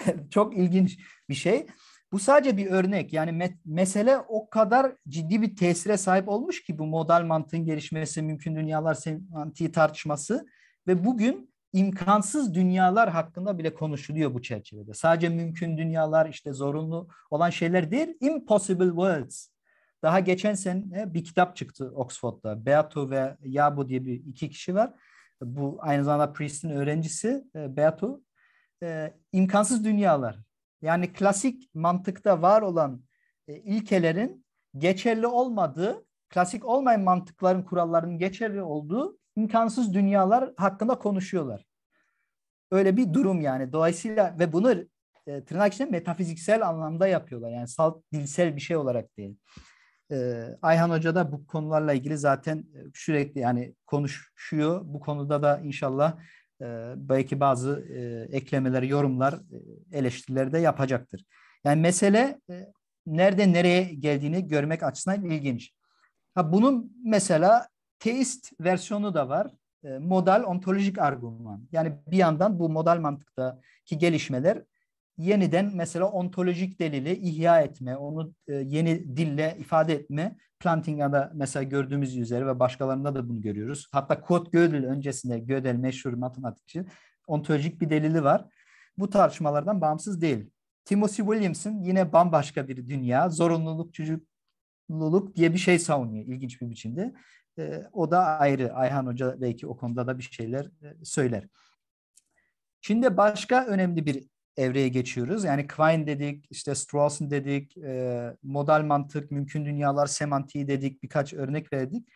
*laughs* Çok ilginç bir şey. Bu sadece bir örnek. Yani me- mesele o kadar ciddi bir tesire sahip olmuş ki bu modal mantığın gelişmesi, mümkün dünyalar semantiği tartışması ve bugün imkansız dünyalar hakkında bile konuşuluyor bu çerçevede. Sadece mümkün dünyalar işte zorunlu olan şeyler değil, impossible worlds. Daha geçen sene bir kitap çıktı Oxford'da. Beato ve Yabu diye bir iki kişi var. Bu aynı zamanda Priest'in öğrencisi e, Beato e, imkansız dünyalar. Yani klasik mantıkta var olan e, ilkelerin geçerli olmadığı, klasik olmayan mantıkların, kurallarının geçerli olduğu imkansız dünyalar hakkında konuşuyorlar. Öyle bir durum yani. Dolayısıyla ve bunu e, tırnak içinde metafiziksel anlamda yapıyorlar. Yani salt dilsel bir şey olarak değil. E, Ayhan Hoca da bu konularla ilgili zaten e, sürekli yani konuşuyor. Bu konuda da inşallah belki bazı e, eklemeler, yorumlar, eleştirileri de yapacaktır. Yani mesele nerede nereye geldiğini görmek açısından ilginç. Ha, bunun mesela teist versiyonu da var. modal ontolojik argüman. Yani bir yandan bu modal mantıktaki gelişmeler yeniden mesela ontolojik delili ihya etme, onu e, yeni dille ifade etme. Plantinga'da mesela gördüğümüz üzere ve başkalarında da bunu görüyoruz. Hatta Kurt Gödel öncesinde Gödel meşhur matematikçi ontolojik bir delili var. Bu tartışmalardan bağımsız değil. Timothy Williams'ın yine bambaşka bir dünya, zorunluluk, çocukluluk diye bir şey savunuyor ilginç bir biçimde. E, o da ayrı. Ayhan Hoca belki o konuda da bir şeyler e, söyler. Şimdi başka önemli bir evreye geçiyoruz. Yani Quine dedik, işte Strawson dedik, e, modal mantık, mümkün dünyalar semantiği dedik, birkaç örnek verdik.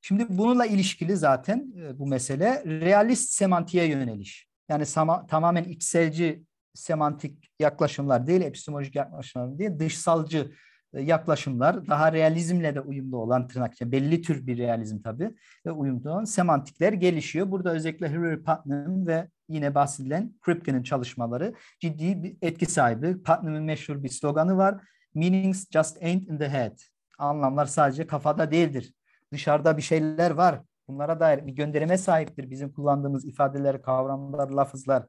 Şimdi bununla ilişkili zaten e, bu mesele realist semantiğe yöneliş. Yani sama, tamamen içselci semantik yaklaşımlar değil, epistemolojik yaklaşımlar değil, dışsalcı e, yaklaşımlar, daha realizmle de uyumlu olan tırnak içinde belli tür bir realizm tabii ve uyumlu olan semantikler gelişiyor. Burada özellikle Hillary Putnam ve yine bahsedilen Kripke'nin çalışmaları ciddi bir etki sahibi. Putnam'ın meşhur bir sloganı var. Meanings just ain't in the head. Anlamlar sadece kafada değildir. Dışarıda bir şeyler var. Bunlara dair bir gönderime sahiptir bizim kullandığımız ifadeler, kavramlar, lafızlar.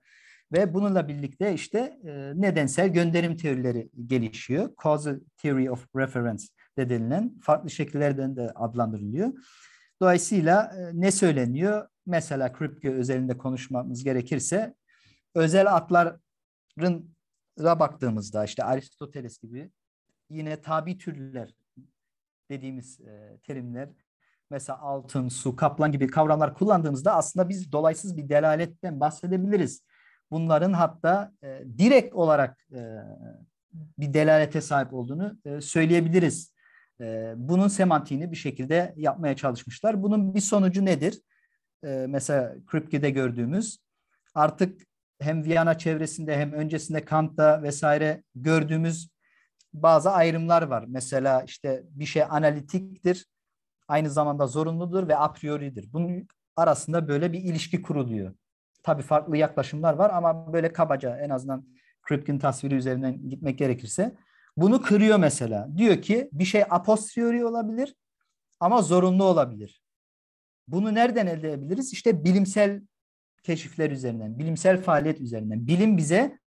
Ve bununla birlikte işte e, nedensel gönderim teorileri gelişiyor. Causal Theory of Reference de denilen farklı şekillerden de adlandırılıyor. Dolayısıyla e, ne söyleniyor? Mesela kripto özelinde konuşmamız gerekirse özel atların baktığımızda işte Aristoteles gibi yine tabi türler dediğimiz e, terimler mesela altın, su, kaplan gibi kavramlar kullandığımızda aslında biz dolaysız bir delaletten bahsedebiliriz. Bunların hatta e, direkt olarak bir delalete sahip olduğunu söyleyebiliriz e, bunun semantiğini bir şekilde yapmaya çalışmışlar. Bunun bir sonucu nedir? E, mesela Kripke'de gördüğümüz artık hem Viyana çevresinde hem öncesinde Kant'ta vesaire gördüğümüz bazı ayrımlar var. Mesela işte bir şey analitiktir, aynı zamanda zorunludur ve a prioridir. Bunun arasında böyle bir ilişki kuruluyor. Tabii farklı yaklaşımlar var ama böyle kabaca en azından Kripke'nin tasviri üzerinden gitmek gerekirse bunu kırıyor mesela. Diyor ki bir şey a posteriori olabilir ama zorunlu olabilir. Bunu nereden elde edebiliriz? İşte bilimsel keşifler üzerinden, bilimsel faaliyet üzerinden. Bilim bize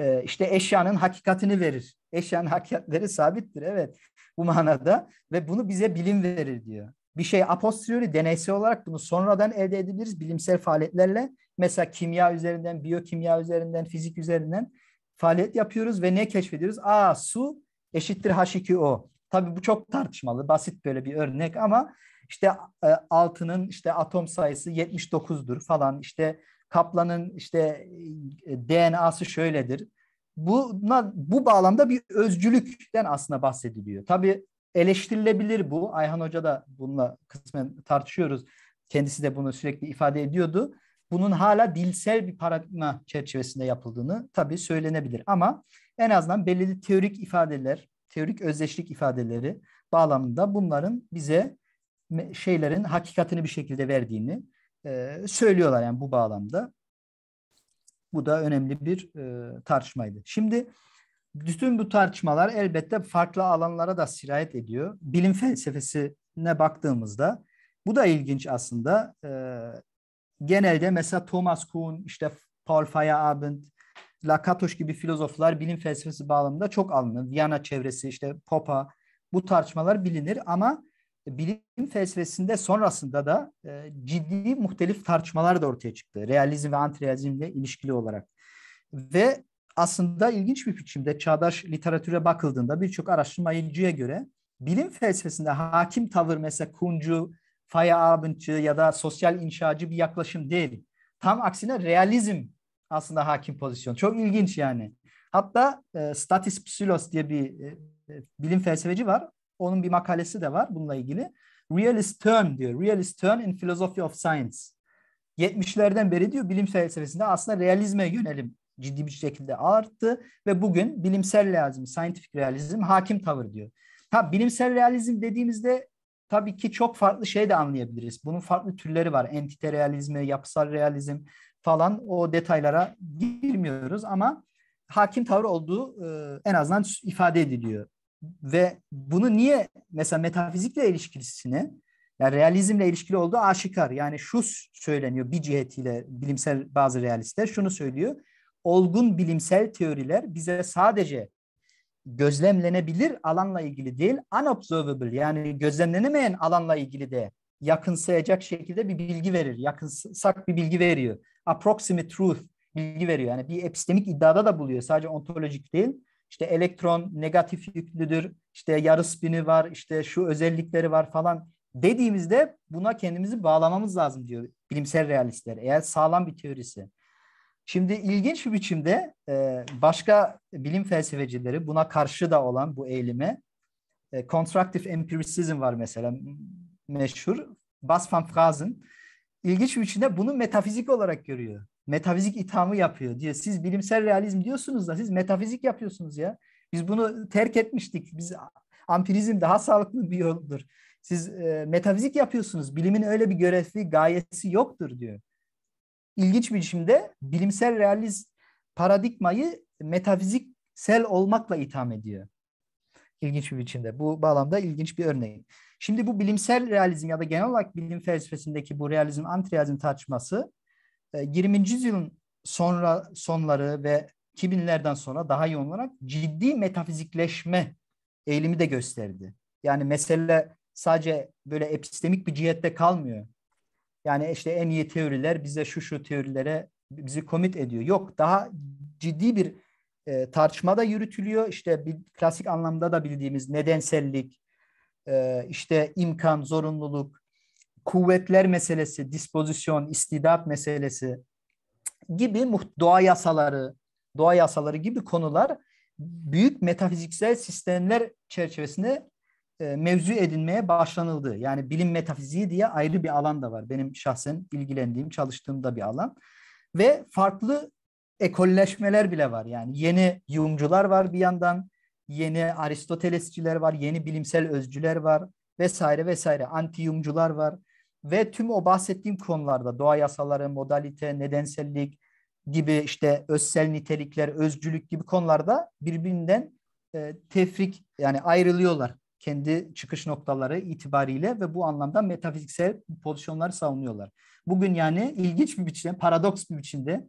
e, işte eşyanın hakikatini verir. Eşyanın hakikatleri sabittir evet bu manada ve bunu bize bilim verir diyor. Bir şey a posteriori deneysel olarak bunu sonradan elde edebiliriz bilimsel faaliyetlerle. Mesela kimya üzerinden, biyokimya üzerinden, fizik üzerinden faaliyet yapıyoruz ve ne keşfediyoruz? Aa su eşittir H2O. Tabii bu çok tartışmalı, basit böyle bir örnek ama işte e, altının işte atom sayısı 79'dur falan. işte kaplanın işte e, DNA'sı şöyledir. Buna, bu bağlamda bir özcülükten aslında bahsediliyor. Tabii eleştirilebilir bu. Ayhan Hoca da bununla kısmen tartışıyoruz. Kendisi de bunu sürekli ifade ediyordu bunun hala dilsel bir paradigma çerçevesinde yapıldığını tabii söylenebilir. Ama en azından belirli teorik ifadeler, teorik özdeşlik ifadeleri bağlamında bunların bize şeylerin hakikatini bir şekilde verdiğini e, söylüyorlar yani bu bağlamda. Bu da önemli bir e, tartışmaydı. Şimdi bütün bu tartışmalar elbette farklı alanlara da sirayet ediyor. Bilim felsefesine baktığımızda bu da ilginç aslında. E, genelde mesela Thomas Kuhn, işte Paul Feyerabend, Lakatos gibi filozoflar bilim felsefesi bağlamında çok alınır. Viyana çevresi, işte Popa bu tartışmalar bilinir ama bilim felsefesinde sonrasında da e, ciddi muhtelif tartışmalar da ortaya çıktı. Realizm ve antirealizmle ilişkili olarak. Ve aslında ilginç bir biçimde çağdaş literatüre bakıldığında birçok araştırmacıya göre bilim felsefesinde hakim tavır mesela Kuncu, firearmcı ya da sosyal inşacı bir yaklaşım değil. Tam aksine realizm aslında hakim pozisyon. Çok ilginç yani. Hatta e, Statis Psilos diye bir e, e bilim felsefeci var. Onun bir makalesi de var bununla ilgili. Realist turn diyor. Realist turn in philosophy of science. 70'lerden beri diyor bilim felsefesinde aslında realizme yönelim ciddi bir şekilde arttı ve bugün bilimsel realizm, scientific realizm hakim tavır diyor. Ha bilimsel realizm dediğimizde tabii ki çok farklı şey de anlayabiliriz. Bunun farklı türleri var. Entite realizmi, yapısal realizm falan o detaylara girmiyoruz ama hakim tavır olduğu e, en azından ifade ediliyor. Ve bunu niye mesela metafizikle ilişkisini yani realizmle ilişkili olduğu aşikar. Yani şu söyleniyor bir cihetiyle bilimsel bazı realistler şunu söylüyor. Olgun bilimsel teoriler bize sadece gözlemlenebilir alanla ilgili değil, unobservable yani gözlemlenemeyen alanla ilgili de yakınsayacak şekilde bir bilgi verir. Yakınsak bir bilgi veriyor. Approximate truth bilgi veriyor. Yani bir epistemik iddiada da buluyor. Sadece ontolojik değil. İşte elektron negatif yüklüdür, işte yarı spini var, işte şu özellikleri var falan dediğimizde buna kendimizi bağlamamız lazım diyor bilimsel realistler. Eğer sağlam bir teorisi. Şimdi ilginç bir biçimde e, başka bilim felsefecileri buna karşı da olan bu eğilime e, constructive empiricism var mesela meşhur. Bas van Frazen ilginç bir biçimde bunu metafizik olarak görüyor. Metafizik ithamı yapıyor diyor. Siz bilimsel realizm diyorsunuz da siz metafizik yapıyorsunuz ya. Biz bunu terk etmiştik. Biz ampirizm daha sağlıklı bir yoldur. Siz e, metafizik yapıyorsunuz. Bilimin öyle bir görevi, gayesi yoktur diyor ilginç bir biçimde bilimsel realiz paradigmayı metafiziksel olmakla itham ediyor. İlginç bir biçimde. Bu bağlamda ilginç bir örnek. Şimdi bu bilimsel realizm ya da genel olarak bilim felsefesindeki bu realizm antirealizm tartışması 20. E, yüzyılın sonra sonları ve 2000'lerden sonra daha yoğun olarak ciddi metafizikleşme eğilimi de gösterdi. Yani mesele sadece böyle epistemik bir cihette kalmıyor. Yani işte en iyi teoriler bize şu şu teorilere bizi komit ediyor. Yok daha ciddi bir e, tartışma da yürütülüyor. İşte bir, klasik anlamda da bildiğimiz nedensellik, e, işte imkan, zorunluluk, kuvvetler meselesi, dispozisyon, istidat meselesi gibi doğa yasaları, doğa yasaları gibi konular büyük metafiziksel sistemler çerçevesinde e, mevzu edinmeye başlanıldı. Yani bilim metafiziği diye ayrı bir alan da var. Benim şahsen ilgilendiğim, çalıştığım da bir alan. Ve farklı ekolleşmeler bile var. Yani yeni yumcular var bir yandan, yeni Aristotelesçiler var, yeni bilimsel özcüler var vesaire vesaire. Anti-Hume'cular var. Ve tüm o bahsettiğim konularda doğa yasaları, modalite, nedensellik gibi işte özsel nitelikler, özcülük gibi konularda birbirinden e, tefrik yani ayrılıyorlar kendi çıkış noktaları itibariyle ve bu anlamda metafiziksel pozisyonları savunuyorlar. Bugün yani ilginç bir biçimde, paradoks bir biçimde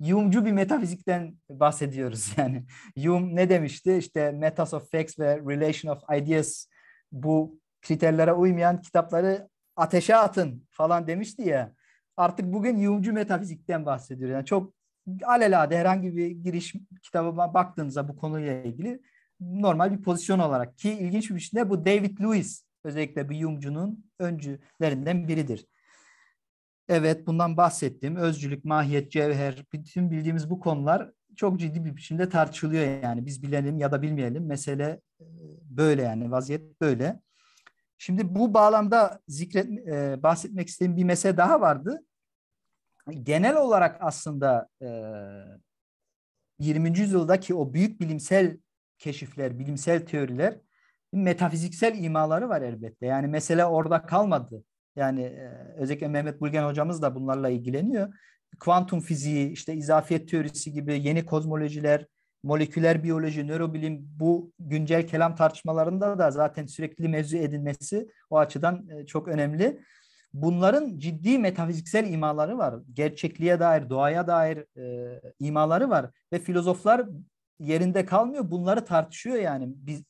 yumcu e, bir metafizikten bahsediyoruz *laughs* yani. Yum ne demişti? İşte Metas of Facts ve Relation of Ideas bu kriterlere uymayan kitapları ateşe atın falan demişti ya. Artık bugün yumcu metafizikten bahsediyoruz. Yani çok alelade herhangi bir giriş kitabıma baktığınızda bu konuyla ilgili normal bir pozisyon olarak ki ilginç bir şekilde bu David Lewis özellikle bir yumcunun öncülerinden biridir. Evet bundan bahsettim. Özcülük, mahiyet, cevher, bütün bildiğimiz bu konular çok ciddi bir biçimde tartışılıyor yani. Biz bilelim ya da bilmeyelim. Mesele e, böyle yani vaziyet böyle. Şimdi bu bağlamda zikret e, bahsetmek istediğim bir mesele daha vardı. Genel olarak aslında e, 20. yüzyıldaki o büyük bilimsel keşifler, bilimsel teoriler metafiziksel imaları var elbette. Yani mesele orada kalmadı. Yani e, özellikle Mehmet Bulgen hocamız da bunlarla ilgileniyor. Kuantum fiziği, işte izafiyet teorisi gibi yeni kozmolojiler, moleküler biyoloji, nörobilim bu güncel kelam tartışmalarında da zaten sürekli mevzu edilmesi o açıdan e, çok önemli. Bunların ciddi metafiziksel imaları var. Gerçekliğe dair, doğaya dair e, imaları var ve filozoflar yerinde kalmıyor. Bunları tartışıyor yani. Biz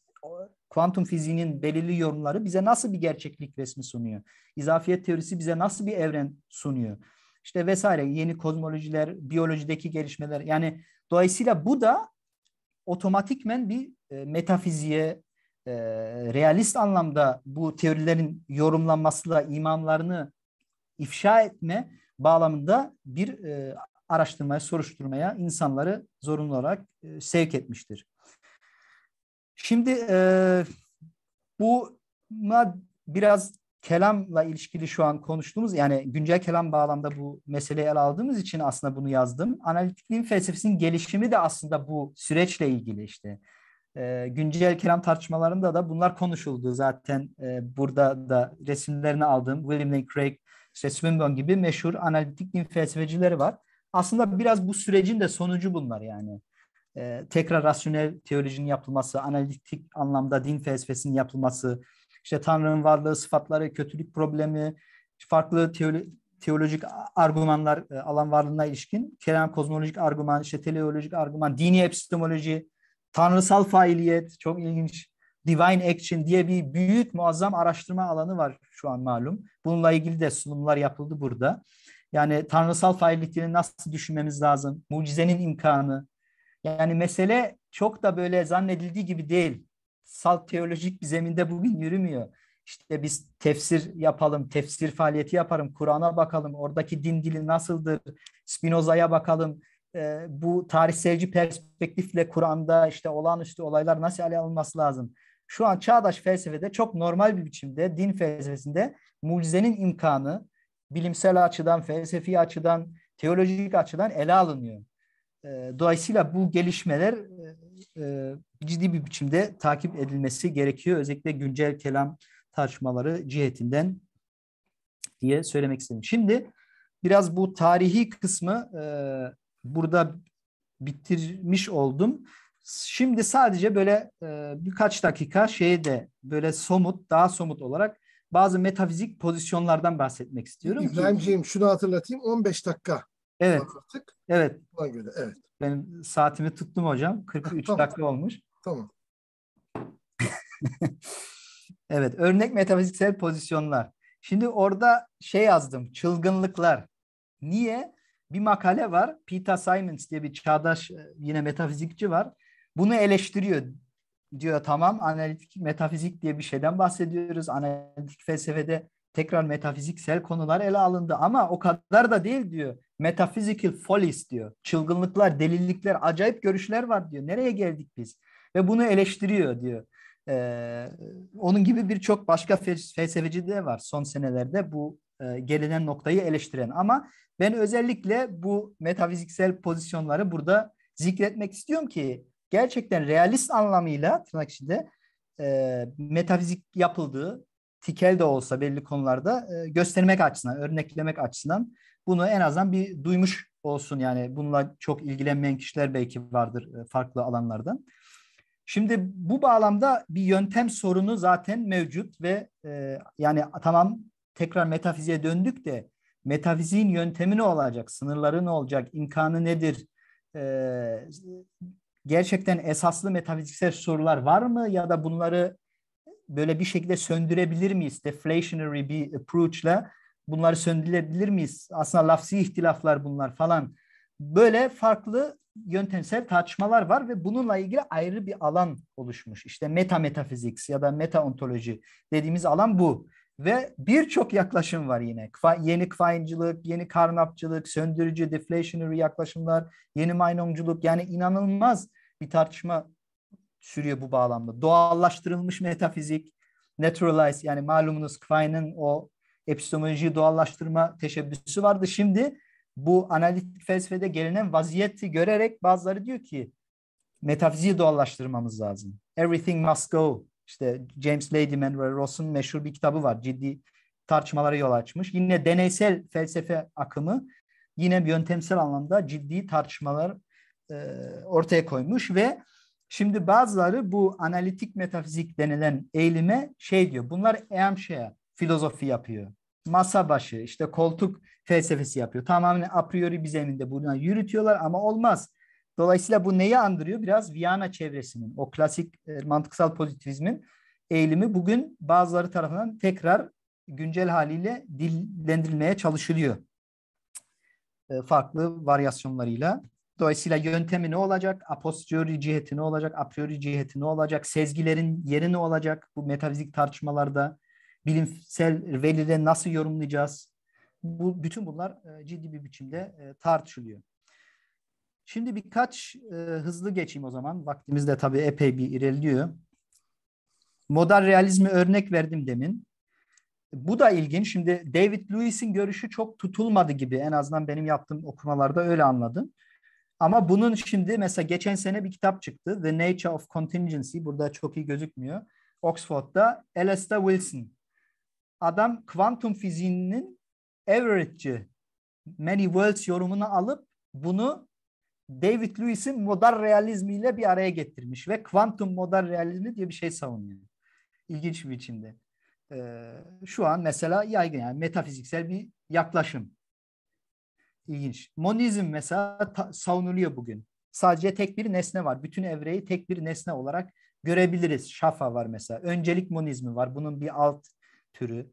kuantum fiziğinin belirli yorumları bize nasıl bir gerçeklik resmi sunuyor? İzafiyet teorisi bize nasıl bir evren sunuyor? İşte vesaire yeni kozmolojiler, biyolojideki gelişmeler. Yani dolayısıyla bu da otomatikmen bir e, metafiziğe, e, realist anlamda bu teorilerin yorumlanmasıyla imamlarını ifşa etme bağlamında bir e, araştırmaya, soruşturmaya insanları zorunlu olarak e, sevk etmiştir. Şimdi e, bu biraz kelamla ilişkili şu an konuştuğumuz yani güncel kelam bağlamda bu meseleyi ele aldığımız için aslında bunu yazdım. Analitikliğin felsefesinin gelişimi de aslında bu süreçle ilgili işte. E, güncel kelam tartışmalarında da bunlar konuşuldu zaten. E, burada da resimlerini aldığım William Lane Craig, işte Swinburne gibi meşhur analitik din felsefecileri var. Aslında biraz bu sürecin de sonucu bunlar yani. Ee, tekrar rasyonel teolojinin yapılması, analitik anlamda din felsefesinin yapılması, işte Tanrı'nın varlığı, sıfatları, kötülük problemi, farklı teolo- teolojik argümanlar e, alan varlığına ilişkin kelam kozmolojik argüman, işte teleolojik argüman, dini epistemoloji, tanrısal failiyet çok ilginç. Divine Action diye bir büyük muazzam araştırma alanı var şu an malum. Bununla ilgili de sunumlar yapıldı burada. Yani tanrısal faaliyetini nasıl düşünmemiz lazım? Mucizenin imkanı. Yani mesele çok da böyle zannedildiği gibi değil. Salt teolojik bir zeminde bugün yürümüyor. İşte biz tefsir yapalım, tefsir faaliyeti yaparım, Kur'an'a bakalım, oradaki din dili nasıldır, Spinoza'ya bakalım. E, bu tarihselci perspektifle Kur'an'da işte olağanüstü olaylar nasıl ele alınması lazım? Şu an çağdaş felsefede çok normal bir biçimde din felsefesinde mucizenin imkanı, bilimsel açıdan, felsefi açıdan, teolojik açıdan ele alınıyor. Ee, dolayısıyla bu gelişmeler e, e, ciddi bir biçimde takip edilmesi gerekiyor. Özellikle güncel kelam tartışmaları cihetinden diye söylemek istedim. Şimdi biraz bu tarihi kısmı e, burada bitirmiş oldum. Şimdi sadece böyle birkaç dakika şeyde böyle somut, daha somut olarak bazı metafizik pozisyonlardan bahsetmek istiyorum. İbrahimciğim şunu hatırlatayım 15 dakika. Evet. Artık. Evet. Buna göre evet. Benim saatimi tuttum hocam. 43 tamam. dakika olmuş. Tamam. *laughs* evet, örnek metafiziksel pozisyonlar. Şimdi orada şey yazdım, çılgınlıklar. Niye? Bir makale var. Peter Simons diye bir çağdaş e, yine metafizikçi var. Bunu eleştiriyor diyor tamam analitik metafizik diye bir şeyden bahsediyoruz. Analitik felsefede tekrar metafiziksel konular ele alındı ama o kadar da değil diyor. Metaphysical follies diyor. Çılgınlıklar, delillikler, acayip görüşler var diyor. Nereye geldik biz? Ve bunu eleştiriyor diyor. Ee, onun gibi birçok başka felsefeci de var son senelerde bu e, gelinen noktayı eleştiren. Ama ben özellikle bu metafiziksel pozisyonları burada zikretmek istiyorum ki gerçekten realist anlamıyla tırnak içinde e, metafizik yapıldığı tikel de olsa belli konularda e, göstermek açısından, örneklemek açısından bunu en azından bir duymuş olsun. Yani bununla çok ilgilenmeyen kişiler belki vardır e, farklı alanlardan. Şimdi bu bağlamda bir yöntem sorunu zaten mevcut ve e, yani tamam tekrar metafiziğe döndük de metafiziğin yöntemi ne olacak, sınırları ne olacak, imkanı nedir, e, gerçekten esaslı metafiziksel sorular var mı ya da bunları böyle bir şekilde söndürebilir miyiz? Deflationary bir approach'la bunları söndürebilir miyiz? Aslında lafsi ihtilaflar bunlar falan. Böyle farklı yöntemsel tartışmalar var ve bununla ilgili ayrı bir alan oluşmuş. İşte meta metafiziks ya da meta ontoloji dediğimiz alan bu. Ve birçok yaklaşım var yine. Yeni kfaycılık, yeni karnapçılık, söndürücü, deflationary yaklaşımlar, yeni maynomculuk. Yani inanılmaz bir tartışma sürüyor bu bağlamda. Doğallaştırılmış metafizik, naturalize yani malumunuz Quine'ın o epistemolojiyi doğallaştırma teşebbüsü vardı. Şimdi bu analitik felsefede gelinen vaziyeti görerek bazıları diyor ki metafiziği doğallaştırmamız lazım. Everything must go işte James Ladyman ve Ross'un meşhur bir kitabı var. Ciddi tartışmalara yol açmış. Yine deneysel felsefe akımı yine bir yöntemsel anlamda ciddi tartışmalar e, ortaya koymuş ve şimdi bazıları bu analitik metafizik denilen eğilime şey diyor. Bunlar Eamşe'ye filozofi yapıyor. Masa başı, işte koltuk felsefesi yapıyor. Tamamen a priori bir zeminde bunu yürütüyorlar ama olmaz. Dolayısıyla bu neyi andırıyor? Biraz Viyana çevresinin, o klasik e, mantıksal pozitivizmin eğilimi bugün bazıları tarafından tekrar güncel haliyle dillendirilmeye çalışılıyor. E, farklı varyasyonlarıyla. Dolayısıyla yöntemi ne olacak? A posteriori ciheti ne olacak? A priori ciheti ne olacak? Sezgilerin yeri ne olacak? Bu metafizik tartışmalarda bilimsel velide nasıl yorumlayacağız? Bu, bütün bunlar e, ciddi bir biçimde tartışılıyor. Şimdi birkaç e, hızlı geçeyim o zaman. Vaktimiz de tabii epey bir ilerliyor. Modal realizmi örnek verdim demin. Bu da ilginç. Şimdi David Lewis'in görüşü çok tutulmadı gibi. En azından benim yaptığım okumalarda öyle anladım. Ama bunun şimdi mesela geçen sene bir kitap çıktı. The Nature of Contingency. Burada çok iyi gözükmüyor. Oxford'da Alastair Wilson. Adam kuantum fiziğinin average'ı many worlds yorumunu alıp bunu David Lewis'in modal realizmiyle bir araya getirmiş ve kuantum modal realizmi diye bir şey savunuyor. İlginç bir biçimde. Ee, şu an mesela yaygın yani metafiziksel bir yaklaşım. İlginç. Monizm mesela ta- savunuluyor bugün. Sadece tek bir nesne var. Bütün evreyi tek bir nesne olarak görebiliriz. Şafa var mesela. Öncelik monizmi var. Bunun bir alt türü.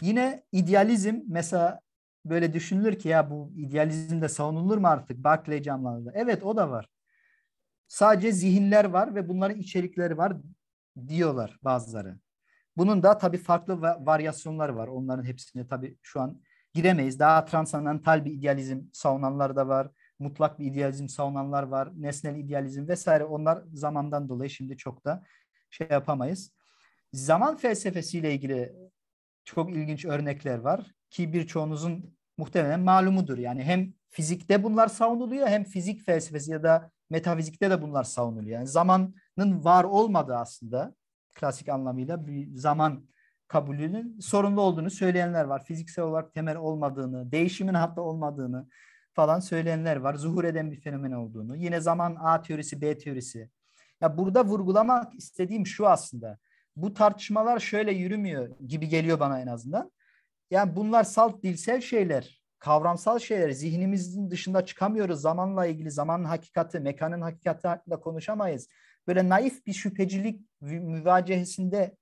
Yine idealizm mesela böyle düşünülür ki ya bu idealizm de savunulur mu artık Barclay camlarında? Evet o da var. Sadece zihinler var ve bunların içerikleri var diyorlar bazıları. Bunun da tabii farklı varyasyonlar var. Onların hepsine tabii şu an giremeyiz. Daha transandantal bir idealizm savunanlar da var. Mutlak bir idealizm savunanlar var. Nesnel idealizm vesaire. Onlar zamandan dolayı şimdi çok da şey yapamayız. Zaman felsefesiyle ilgili çok ilginç örnekler var ki birçoğunuzun muhtemelen malumudur. Yani hem fizikte bunlar savunuluyor hem fizik felsefesi ya da metafizikte de bunlar savunuluyor. Yani zamanın var olmadığı aslında klasik anlamıyla bir zaman kabulünün sorunlu olduğunu söyleyenler var. Fiziksel olarak temel olmadığını, değişimin hatta olmadığını falan söyleyenler var. Zuhur eden bir fenomen olduğunu. Yine zaman A teorisi, B teorisi. Ya burada vurgulamak istediğim şu aslında. Bu tartışmalar şöyle yürümüyor gibi geliyor bana en azından. Yani bunlar salt dilsel şeyler, kavramsal şeyler. Zihnimizin dışında çıkamıyoruz. Zamanla ilgili, zamanın hakikati, mekanın hakikati hakkında konuşamayız. Böyle naif bir şüphecilik müvacehesinde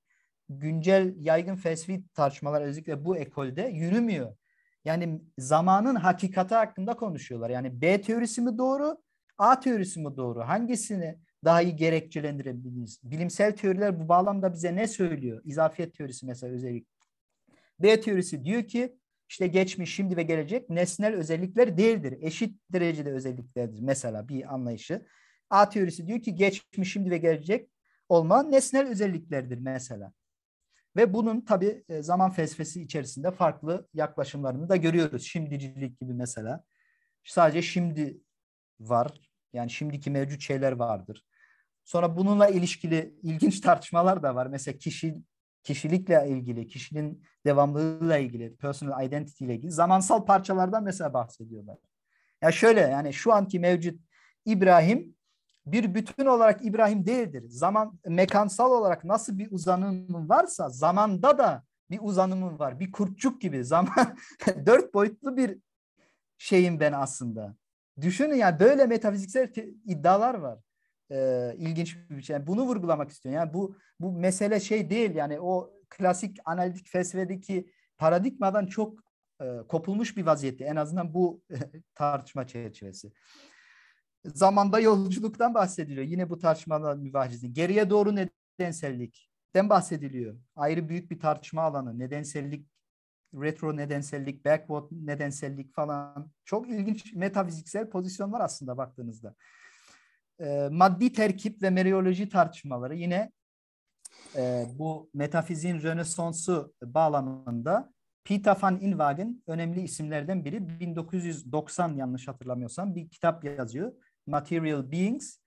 güncel yaygın felsefi tartışmalar özellikle bu ekolde yürümüyor. Yani zamanın hakikati hakkında konuşuyorlar. Yani B teorisi mi doğru, A teorisi mi doğru? Hangisini daha iyi gerekçelendirebiliriz? Bilimsel teoriler bu bağlamda bize ne söylüyor? İzafiyet teorisi mesela özellikle. B teorisi diyor ki işte geçmiş, şimdi ve gelecek nesnel özellikler değildir. Eşit derecede özelliklerdir mesela bir anlayışı. A teorisi diyor ki geçmiş, şimdi ve gelecek olma nesnel özelliklerdir mesela. Ve bunun tabi e, zaman felsefesi içerisinde farklı yaklaşımlarını da görüyoruz. Şimdicilik gibi mesela. Sadece şimdi var. Yani şimdiki mevcut şeyler vardır. Sonra bununla ilişkili ilginç *laughs* tartışmalar da var. Mesela kişi kişilikle ilgili, kişinin devamlılığıyla ilgili, personal identity ile ilgili zamansal parçalardan mesela bahsediyorlar. Ya şöyle yani şu anki mevcut İbrahim bir bütün olarak İbrahim değildir. Zaman mekansal olarak nasıl bir uzanımı varsa zamanda da bir uzanımı var. Bir kurtçuk gibi zaman *laughs* dört boyutlu bir şeyim ben aslında. Düşünün ya böyle metafiziksel iddialar var e, ilginç bir şey. Yani bunu vurgulamak istiyorum. Yani bu bu mesele şey değil yani o klasik analitik felsefedeki paradigmadan çok e, kopulmuş bir vaziyette. En azından bu *laughs* tartışma çerçevesi. Zamanda yolculuktan bahsediliyor. Yine bu tartışmadan mübahizin. Geriye doğru nedensellikten bahsediliyor. Ayrı büyük bir tartışma alanı. Nedensellik, retro nedensellik, backward nedensellik falan. Çok ilginç metafiziksel pozisyonlar aslında baktığınızda e, maddi terkip ve merioloji tartışmaları yine e, bu metafizin Rönesans'ı bağlamında Peter van Inwagen önemli isimlerden biri. 1990 yanlış hatırlamıyorsam bir kitap yazıyor. Material Beings.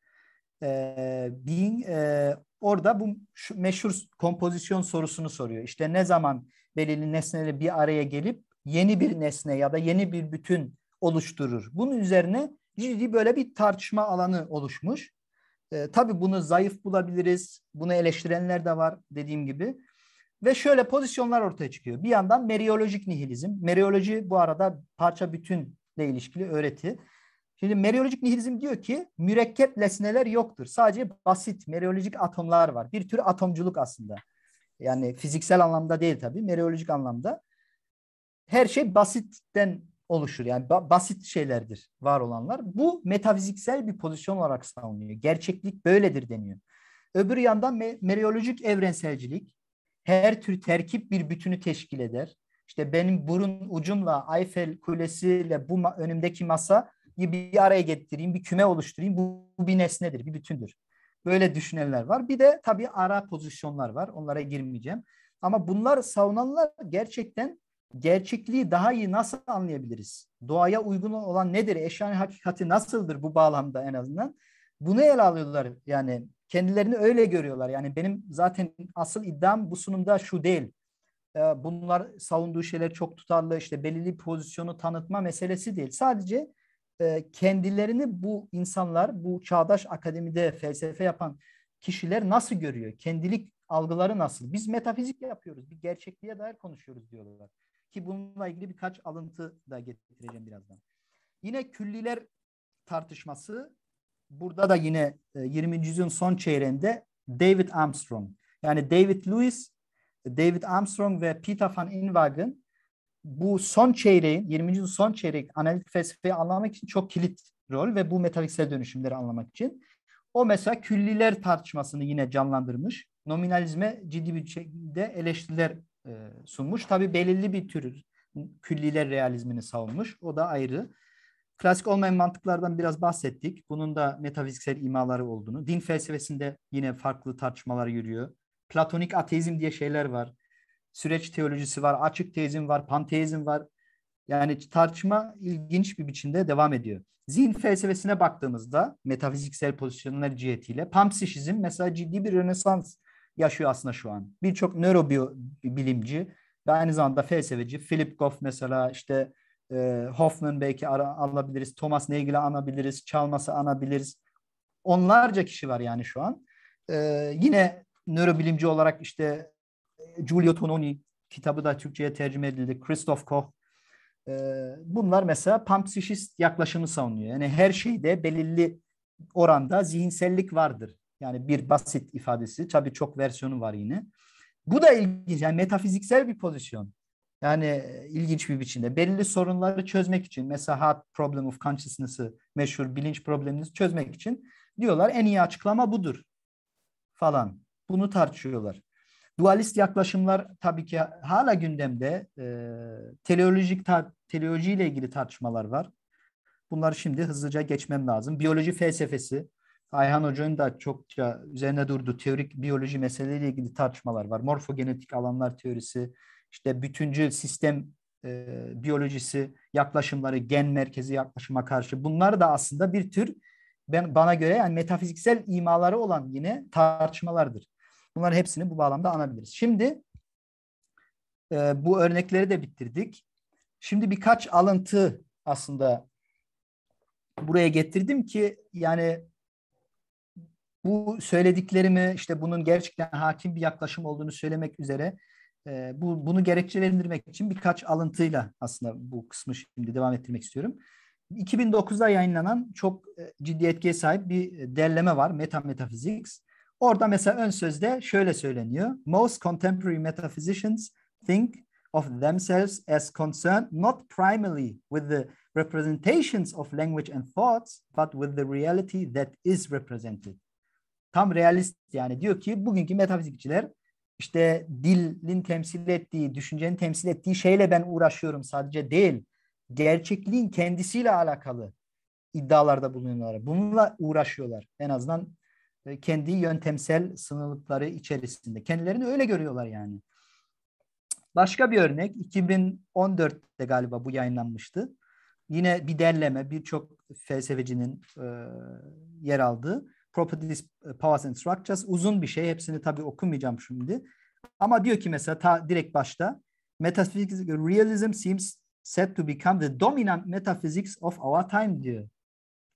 E, being e, orada bu şu, meşhur kompozisyon sorusunu soruyor. İşte ne zaman belirli nesneleri bir araya gelip yeni bir nesne ya da yeni bir bütün oluşturur. Bunun üzerine ciddi böyle bir tartışma alanı oluşmuş. E, tabii bunu zayıf bulabiliriz. Bunu eleştirenler de var dediğim gibi. Ve şöyle pozisyonlar ortaya çıkıyor. Bir yandan meriolojik nihilizm. Meryoloji bu arada parça bütünle ilişkili öğreti. Şimdi meriolojik nihilizm diyor ki mürekkep nesneler yoktur. Sadece basit meriolojik atomlar var. Bir tür atomculuk aslında. Yani fiziksel anlamda değil tabii, meriolojik anlamda. Her şey basitten oluşur. Yani basit şeylerdir var olanlar. Bu metafiziksel bir pozisyon olarak savunuyor. Gerçeklik böyledir deniyor. Öbür yandan me- meriolojik evrenselcilik her tür terkip bir bütünü teşkil eder. İşte benim burun ucumla Ayfel Kulesi'yle bu ma- önümdeki masa bir araya getireyim, bir küme oluşturayım. Bu, bu bir nesnedir, bir bütündür. Böyle düşünenler var. Bir de tabii ara pozisyonlar var. Onlara girmeyeceğim. Ama bunlar savunanlar gerçekten gerçekliği daha iyi nasıl anlayabiliriz? Doğaya uygun olan nedir? Eşyanın hakikati nasıldır bu bağlamda en azından? Bunu ele alıyorlar yani kendilerini öyle görüyorlar. Yani benim zaten asıl iddiam bu sunumda şu değil. Ee, bunlar savunduğu şeyler çok tutarlı işte belirli pozisyonu tanıtma meselesi değil. Sadece e, kendilerini bu insanlar bu çağdaş akademide felsefe yapan kişiler nasıl görüyor? Kendilik algıları nasıl? Biz metafizik yapıyoruz, bir gerçekliğe dair konuşuyoruz diyorlar. Ki bununla ilgili birkaç alıntı da getireceğim birazdan. Yine külliler tartışması burada da yine 20. E, yüzyılın son çeyreğinde David Armstrong yani David Lewis, David Armstrong ve Peter van Inwagen bu son çeyreğin 20. yüzyılın son çeyreği analitik felsefeyi anlamak için çok kilit rol ve bu metaliksel dönüşümleri anlamak için. O mesela külliler tartışmasını yine canlandırmış. Nominalizme ciddi bir şekilde eleştiriler e, sunmuş. Tabii belirli bir tür külliler realizmini savunmuş. O da ayrı. Klasik olmayan mantıklardan biraz bahsettik. Bunun da metafiziksel imaları olduğunu. Din felsefesinde yine farklı tartışmalar yürüyor. Platonik ateizm diye şeyler var. Süreç teolojisi var, açık teizm var, panteizm var. Yani tartışma ilginç bir biçimde devam ediyor. Zihin felsefesine baktığımızda metafiziksel pozisyonlar cihetiyle pampsişizm mesela ciddi bir rönesans yaşıyor aslında şu an. Birçok nörobilimci ve aynı zamanda felsefeci Philip Goff mesela işte e, Hoffman belki ara, alabiliriz. Thomas Nagel'i anabiliriz. Çalmas'ı anabiliriz. Onlarca kişi var yani şu an. E, yine nörobilimci olarak işte e, Giulio Tononi kitabı da Türkçe'ye tercüme edildi. Christoph Koch. E, bunlar mesela pampsişist yaklaşımı savunuyor. Yani her şeyde belirli oranda zihinsellik vardır. Yani bir basit ifadesi. Tabii çok versiyonu var yine. Bu da ilginç. Yani metafiziksel bir pozisyon. Yani e, ilginç bir biçimde. Belirli sorunları çözmek için mesela hard problem of consciousness'ı meşhur bilinç problemini çözmek için diyorlar en iyi açıklama budur falan. Bunu tartışıyorlar. Dualist yaklaşımlar tabii ki hala gündemde. E, teleolojik ta, teleoloji ile ilgili tartışmalar var. Bunları şimdi hızlıca geçmem lazım. Biyoloji felsefesi Ayhan Hoca'nın da çokça üzerine durdu. teorik biyoloji meseleleriyle ilgili tartışmalar var. Morfogenetik alanlar teorisi, işte bütüncül sistem e, biyolojisi yaklaşımları, gen merkezi yaklaşıma karşı bunlar da aslında bir tür ben bana göre yani metafiziksel imaları olan yine tartışmalardır. Bunların hepsini bu bağlamda anabiliriz. Şimdi e, bu örnekleri de bitirdik. Şimdi birkaç alıntı aslında buraya getirdim ki yani bu söylediklerimi işte bunun gerçekten hakim bir yaklaşım olduğunu söylemek üzere e, bu bunu gerekçelendirmek için birkaç alıntıyla aslında bu kısmı şimdi devam ettirmek istiyorum. 2009'da yayınlanan çok e, ciddi etkiye sahip bir derleme var Meta Metaphysics. Orada mesela ön sözde şöyle söyleniyor. Most contemporary metaphysicians think of themselves as concerned not primarily with the representations of language and thoughts, but with the reality that is represented tam realist yani diyor ki bugünkü metafizikçiler işte dilin temsil ettiği, düşüncenin temsil ettiği şeyle ben uğraşıyorum sadece değil. Gerçekliğin kendisiyle alakalı iddialarda bulunuyorlar. Bununla uğraşıyorlar. En azından e, kendi yöntemsel sınırlıkları içerisinde. Kendilerini öyle görüyorlar yani. Başka bir örnek 2014'te galiba bu yayınlanmıştı. Yine bir derleme birçok felsefecinin e, yer aldığı Properties, e, Powers and Structures uzun bir şey. Hepsini tabii okumayacağım şimdi. Ama diyor ki mesela ta direkt başta Metaphysical realism seems set to become the dominant metaphysics of our time diyor.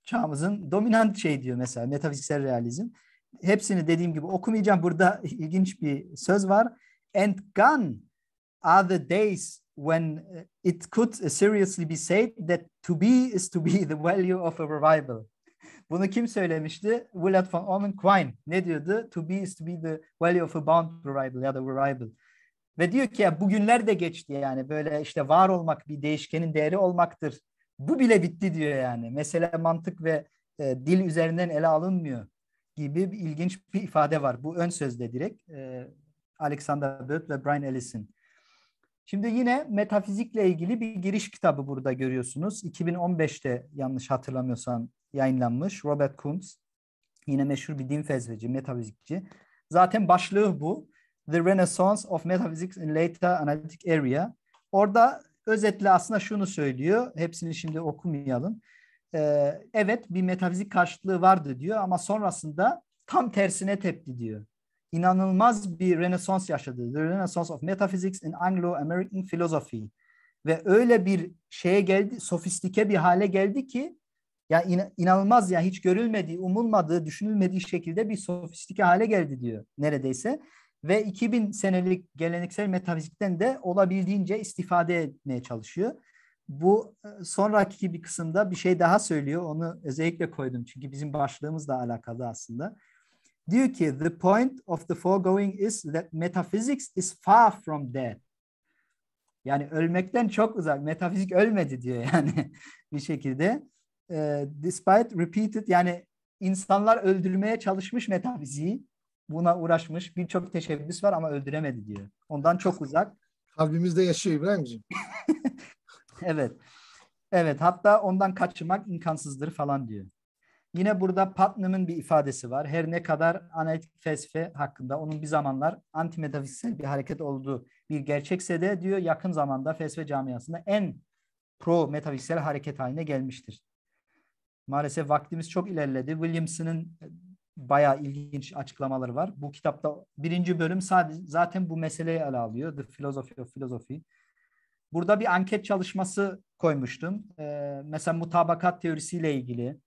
Çağımızın dominant şey diyor mesela metafiziksel realizm. Hepsini dediğim gibi okumayacağım. Burada *laughs* ilginç bir söz var. And gone are the days when e, it could seriously be said that to be is to be the value of a revival. Bunu kim söylemişti? Willard von Omen Quine. Ne diyordu? To be is to be the value of a bound variable ya da variable. Ve diyor ki ya bugünler de geçti yani böyle işte var olmak bir değişkenin değeri olmaktır. Bu bile bitti diyor yani. Mesele mantık ve e, dil üzerinden ele alınmıyor gibi bir ilginç bir ifade var. Bu ön sözde direkt e, Alexander Bölt ve Brian Ellison Şimdi yine metafizikle ilgili bir giriş kitabı burada görüyorsunuz. 2015'te yanlış hatırlamıyorsam yayınlanmış Robert Kuntz. Yine meşhur bir din felsefeci, metafizikçi. Zaten başlığı bu. The Renaissance of Metaphysics in Later Analytic Area. Orada özetle aslında şunu söylüyor. Hepsini şimdi okumayalım. Ee, evet bir metafizik karşıtlığı vardı diyor ama sonrasında tam tersine tepti diyor inanılmaz bir renesans yaşadı. The Renaissance of Metaphysics in Anglo-American Philosophy. Ve öyle bir şeye geldi, sofistike bir hale geldi ki ya in, inanılmaz ya hiç görülmediği, umulmadığı, düşünülmediği şekilde bir sofistike hale geldi diyor neredeyse. Ve 2000 senelik geleneksel metafizikten de olabildiğince istifade etmeye çalışıyor. Bu e, sonraki bir kısımda bir şey daha söylüyor. Onu özellikle koydum çünkü bizim başlığımızla alakalı aslında. Diyor ki the point of the foregoing is that metaphysics is far from dead. Yani ölmekten çok uzak. Metafizik ölmedi diyor yani *laughs* bir şekilde. Ee, despite repeated yani insanlar öldürmeye çalışmış metafiziği. Buna uğraşmış. Birçok teşebbüs var ama öldüremedi diyor. Ondan çok uzak. Kalbimizde yaşıyor İbrahim'ciğim. *laughs* evet. Evet hatta ondan kaçmak imkansızdır falan diyor. Yine burada Putnam'ın bir ifadesi var. Her ne kadar analitik felsefe hakkında onun bir zamanlar antimetafizisel bir hareket olduğu bir gerçekse de diyor yakın zamanda felsefe camiasında en pro metafizisel hareket haline gelmiştir. Maalesef vaktimiz çok ilerledi. Williamson'ın e, bayağı ilginç açıklamaları var. Bu kitapta birinci bölüm sadece zaten bu meseleyi ele alıyor. The Philosophy of Philosophy. Burada bir anket çalışması koymuştum. Ee, mesela mutabakat teorisiyle ilgili,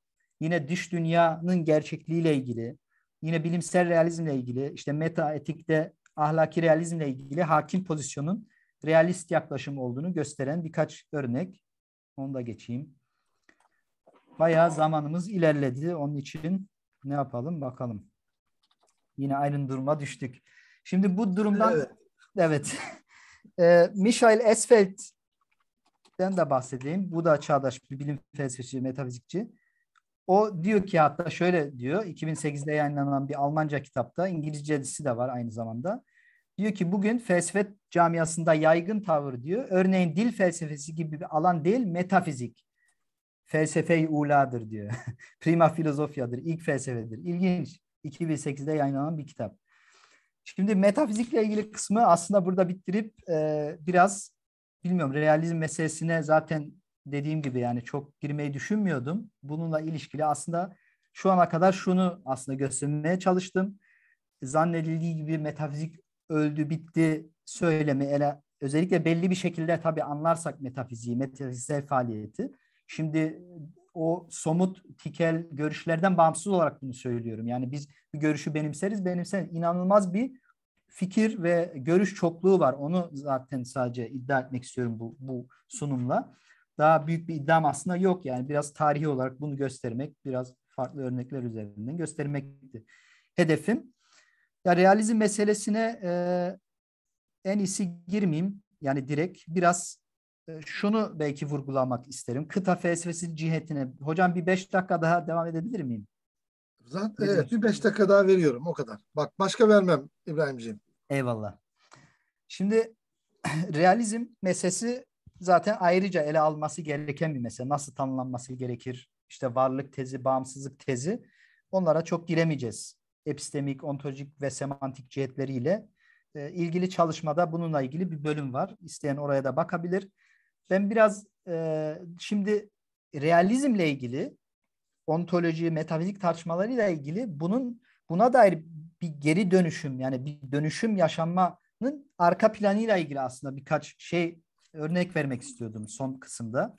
yine dış dünyanın gerçekliğiyle ilgili, yine bilimsel realizmle ilgili, işte meta etikte ahlaki realizmle ilgili hakim pozisyonun realist yaklaşım olduğunu gösteren birkaç örnek. Onu da geçeyim. Bayağı zamanımız ilerledi. Onun için ne yapalım bakalım. Yine aynı duruma düştük. Şimdi bu durumdan evet. evet. *laughs* E, Michael Esfeld'den de bahsedeyim. Bu da çağdaş bir bilim felsefeci, metafizikçi. O diyor ki hatta şöyle diyor 2008'de yayınlanan bir Almanca kitapta İngilizcesi de var aynı zamanda. Diyor ki bugün felsefe camiasında yaygın tavır diyor. Örneğin dil felsefesi gibi bir alan değil metafizik. Felsefe-i uladır diyor. *laughs* Prima filozofyadır, ilk felsefedir. İlginç. 2008'de yayınlanan bir kitap. Şimdi metafizikle ilgili kısmı aslında burada bitirip e, biraz bilmiyorum realizm meselesine zaten dediğim gibi yani çok girmeyi düşünmüyordum. Bununla ilişkili aslında şu ana kadar şunu aslında göstermeye çalıştım. Zannedildiği gibi metafizik öldü bitti söylemi ele özellikle belli bir şekilde tabii anlarsak metafiziği, metafiziksel faaliyeti. Şimdi o somut tikel görüşlerden bağımsız olarak bunu söylüyorum. Yani biz bir görüşü benimseriz, benimseriz. inanılmaz bir fikir ve görüş çokluğu var. Onu zaten sadece iddia etmek istiyorum bu, bu sunumla daha büyük bir iddiam aslında yok yani biraz tarihi olarak bunu göstermek biraz farklı örnekler üzerinden göstermekti hedefim. Ya realizm meselesine e, en iyisi girmeyeyim yani direkt biraz e, şunu belki vurgulamak isterim kıta felsefesi cihetine. Hocam bir beş dakika daha devam edebilir miyim? Zaten, evet bir beş dakika daha veriyorum o kadar. Bak başka vermem İbrahimciğim. Eyvallah. Şimdi *clears throat* realizm meselesi zaten ayrıca ele alması gereken bir mesele. Nasıl tanımlanması gerekir? İşte varlık tezi, bağımsızlık tezi. Onlara çok giremeyeceğiz. Epistemik, ontolojik ve semantik cihetleriyle e, ilgili çalışmada bununla ilgili bir bölüm var. İsteyen oraya da bakabilir. Ben biraz e, şimdi realizmle ilgili ontoloji, metafizik tartışmalarıyla ilgili bunun buna dair bir geri dönüşüm yani bir dönüşüm yaşanmanın arka planıyla ilgili aslında birkaç şey örnek vermek istiyordum son kısımda.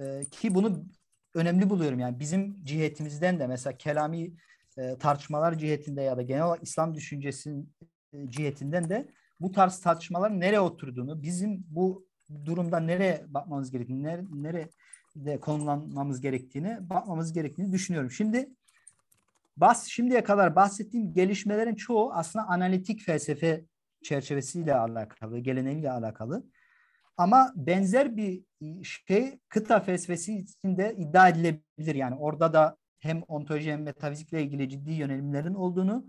Ee, ki bunu önemli buluyorum. Yani bizim cihetimizden de mesela kelami e, tartışmalar cihetinde ya da genel olarak İslam düşüncesinin e, cihetinden de bu tarz tartışmaların nereye oturduğunu, bizim bu durumda nereye bakmamız gerektiğini, nere, nerede konulanmamız gerektiğini, bakmamız gerektiğini düşünüyorum. Şimdi bas şimdiye kadar bahsettiğim gelişmelerin çoğu aslında analitik felsefe çerçevesiyle alakalı, geleneğiyle alakalı. Ama benzer bir e, şey kıta felsefesi içinde iddia edilebilir. Yani orada da hem ontoloji hem metafizikle ilgili ciddi yönelimlerin olduğunu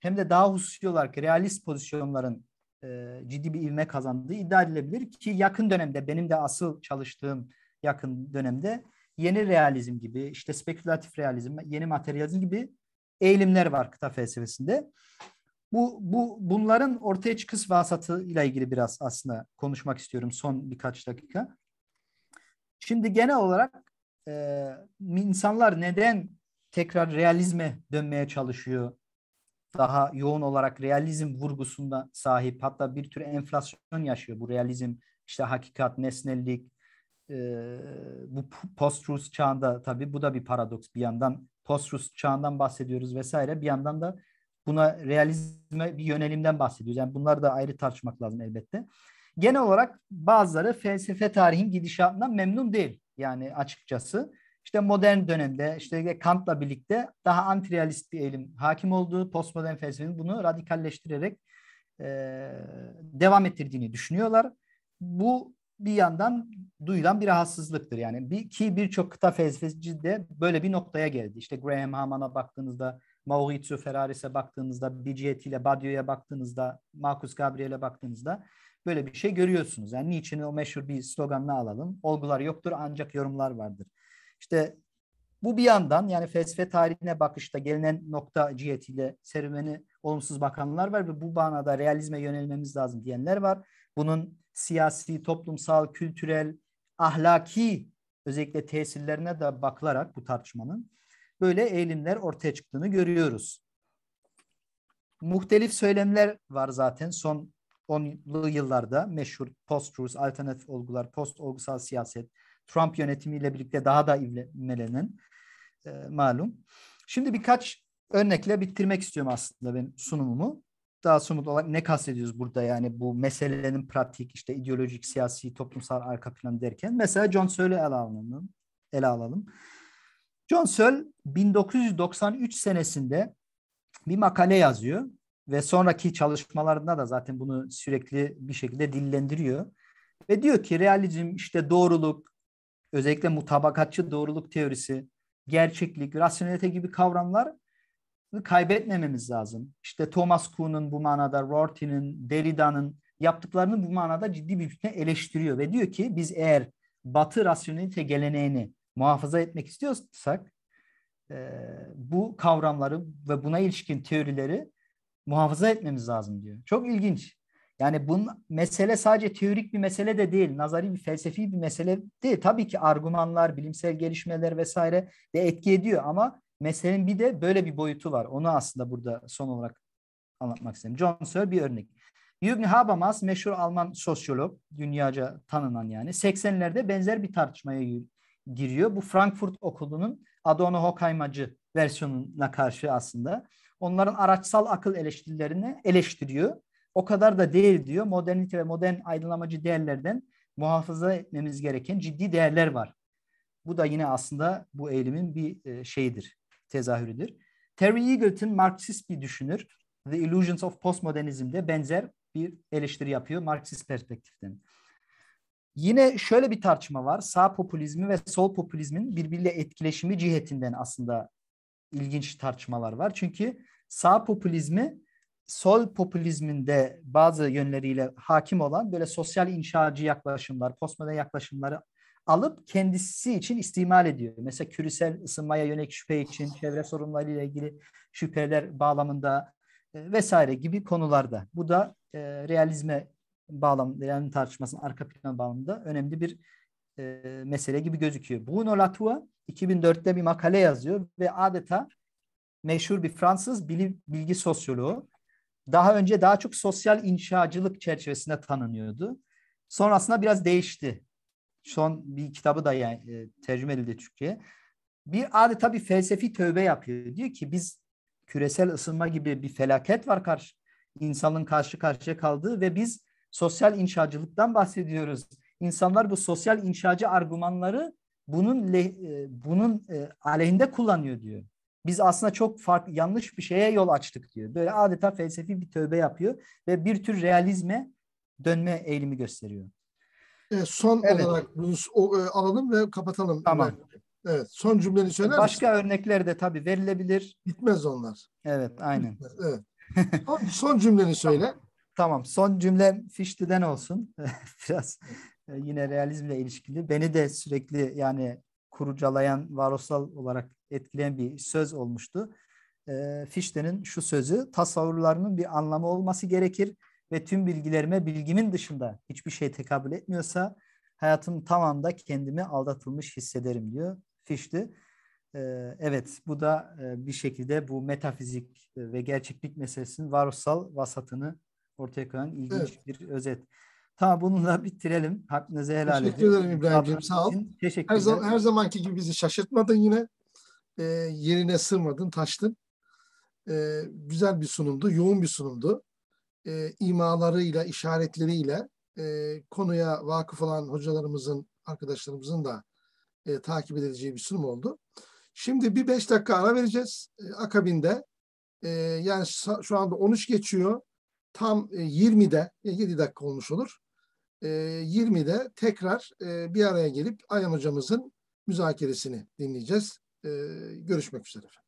hem de daha hususi olarak realist pozisyonların e, ciddi bir ivme kazandığı iddia edilebilir ki yakın dönemde benim de asıl çalıştığım yakın dönemde yeni realizm gibi işte spekülatif realizm, yeni materyalizm gibi eğilimler var kıta felsefesinde. Bu, bu bunların ortaya çıkış vasatı ile ilgili biraz aslında konuşmak istiyorum son birkaç dakika. Şimdi genel olarak e, insanlar neden tekrar realizme dönmeye çalışıyor? Daha yoğun olarak realizm vurgusunda sahip hatta bir tür enflasyon yaşıyor bu realizm işte hakikat, nesnellik, e, bu post-Rus çağında tabii bu da bir paradoks bir yandan post-Rus çağından bahsediyoruz vesaire bir yandan da Buna realizme bir yönelimden bahsediyoruz. Yani bunları da ayrı tartışmak lazım elbette. Genel olarak bazıları felsefe tarihin gidişatından memnun değil. Yani açıkçası işte modern dönemde işte Kant'la birlikte daha antirealist bir eğilim hakim olduğu postmodern felsefenin bunu radikalleştirerek e, devam ettirdiğini düşünüyorlar. Bu bir yandan duyulan bir rahatsızlıktır. Yani bir, ki birçok kıta felsefeci de böyle bir noktaya geldi. İşte Graham Haman'a baktığınızda Maurizio Ferraris'e baktığınızda, ile Badio'ya baktığınızda, Marcus Gabriel'e baktığınızda böyle bir şey görüyorsunuz. Yani niçin o meşhur bir sloganını alalım. Olgular yoktur ancak yorumlar vardır. İşte bu bir yandan yani felsefe tarihine bakışta gelinen nokta cihetiyle serüveni olumsuz bakanlar var ve bu bağlamda realizme yönelmemiz lazım diyenler var. Bunun siyasi, toplumsal, kültürel, ahlaki özellikle tesirlerine de bakılarak bu tartışmanın böyle eğilimler ortaya çıktığını görüyoruz. Muhtelif söylemler var zaten son 10'lu yıllarda meşhur post-truth, alternatif olgular, post-olgusal siyaset, Trump yönetimiyle birlikte daha da ivmelenen e, malum. Şimdi birkaç örnekle bitirmek istiyorum aslında ben sunumumu. Daha somut olarak ne kastediyoruz burada yani bu meselenin pratik işte ideolojik, siyasi, toplumsal arka plan derken. Mesela John Searle'ı ele alalım. Ele alalım. John Searle 1993 senesinde bir makale yazıyor ve sonraki çalışmalarında da zaten bunu sürekli bir şekilde dillendiriyor. Ve diyor ki realizm işte doğruluk, özellikle mutabakatçı doğruluk teorisi, gerçeklik, rasyonelite gibi kavramlar kaybetmememiz lazım. İşte Thomas Kuhn'un bu manada, Rorty'nin, Derrida'nın yaptıklarını bu manada ciddi bir biçimde eleştiriyor ve diyor ki biz eğer Batı rasyonelite geleneğini muhafaza etmek istiyorsak e, bu kavramları ve buna ilişkin teorileri muhafaza etmemiz lazım diyor. Çok ilginç. Yani bu mesele sadece teorik bir mesele de değil, nazari bir felsefi bir mesele değil. Tabii ki argümanlar, bilimsel gelişmeler vesaire de etki ediyor ama meselenin bir de böyle bir boyutu var. Onu aslında burada son olarak anlatmak istedim. John Searle bir örnek. Jürgen Habermas meşhur Alman sosyolog, dünyaca tanınan yani 80'lerde benzer bir tartışmaya giriyor. Bu Frankfurt okulunun Adorno Hockheimacı versiyonuna karşı aslında. Onların araçsal akıl eleştirilerini eleştiriyor. O kadar da değil diyor. Modernite ve modern aydınlamacı değerlerden muhafaza etmemiz gereken ciddi değerler var. Bu da yine aslında bu eğilimin bir e, şeyidir, tezahürüdür. Terry Eagleton Marksist bir düşünür. The Illusions of Postmodernism'de benzer bir eleştiri yapıyor Marksist perspektiften. Yine şöyle bir tartışma var. Sağ popülizmi ve sol popülizmin birbiriyle etkileşimi cihetinden aslında ilginç tartışmalar var. Çünkü sağ popülizmi sol popülizminde bazı yönleriyle hakim olan böyle sosyal inşacı yaklaşımlar, postmodern yaklaşımları alıp kendisi için istimal ediyor. Mesela küresel ısınmaya yönelik şüphe için, çevre sorunlarıyla ilgili şüpheler bağlamında e, vesaire gibi konularda. Bu da e, realizme bağlamında yani tartışmasının arka plan bağlamında önemli bir e, mesele gibi gözüküyor. Bruno Latour 2004'te bir makale yazıyor ve adeta meşhur bir Fransız bilim, bilgi sosyoloğu. Daha önce daha çok sosyal inşacılık çerçevesinde tanınıyordu. Sonrasında biraz değişti. Son bir kitabı da yani, e, tercüme edildi Türkçe'ye. Bir adeta bir felsefi tövbe yapıyor. Diyor ki biz küresel ısınma gibi bir felaket var karşı insanın karşı karşıya kaldığı ve biz sosyal inşacılıktan bahsediyoruz. İnsanlar bu sosyal inşacı argümanları bunun le, e, bunun e, aleyhinde kullanıyor diyor. Biz aslında çok farklı yanlış bir şeye yol açtık diyor. Böyle adeta felsefi bir tövbe yapıyor ve bir tür realizme dönme eğilimi gösteriyor. E, son evet. olarak bunu o, e, alalım ve kapatalım. Tamam. Evet, son cümleni söyler Başka örnekler de tabii verilebilir. Bitmez onlar. Evet, aynen. evet. son, *laughs* son cümleni söyle. Tamam. Tamam. Son cümlem Fişti'den olsun. *laughs* Biraz e, yine realizmle ilişkili. Beni de sürekli yani kurucalayan, varoluşsal olarak etkileyen bir söz olmuştu. E, Fichte'nin şu sözü, tasavvurlarının bir anlamı olması gerekir ve tüm bilgilerime bilgimin dışında hiçbir şey tekabül etmiyorsa hayatım tamamda kendimi aldatılmış hissederim diyor Fichte. Evet bu da e, bir şekilde bu metafizik ve gerçeklik meselesinin varoluşsal vasatını ortaya koyan ilginç evet. bir özet. Tamam bununla *laughs* bitirelim. Hakkınızı helal edin. Teşekkür ederim İbrahim'ciğim sağ ol. Teşekkürler. Her, zaman, her zamanki gibi bizi şaşırtmadın yine. E, yerine sığmadın, taştın. E, güzel bir sunumdu, yoğun bir sunumdu. E, imalarıyla, işaretleriyle e, konuya vakıf olan hocalarımızın, arkadaşlarımızın da e, takip edileceği bir sunum oldu. Şimdi bir beş dakika ara vereceğiz. E, akabinde e, yani şu anda 13 geçiyor tam 20'de e, 7 e, dakika olmuş olur. 20'de e, tekrar bir araya gelip Ayhan hocamızın müzakeresini dinleyeceğiz. Görüşmek üzere efendim.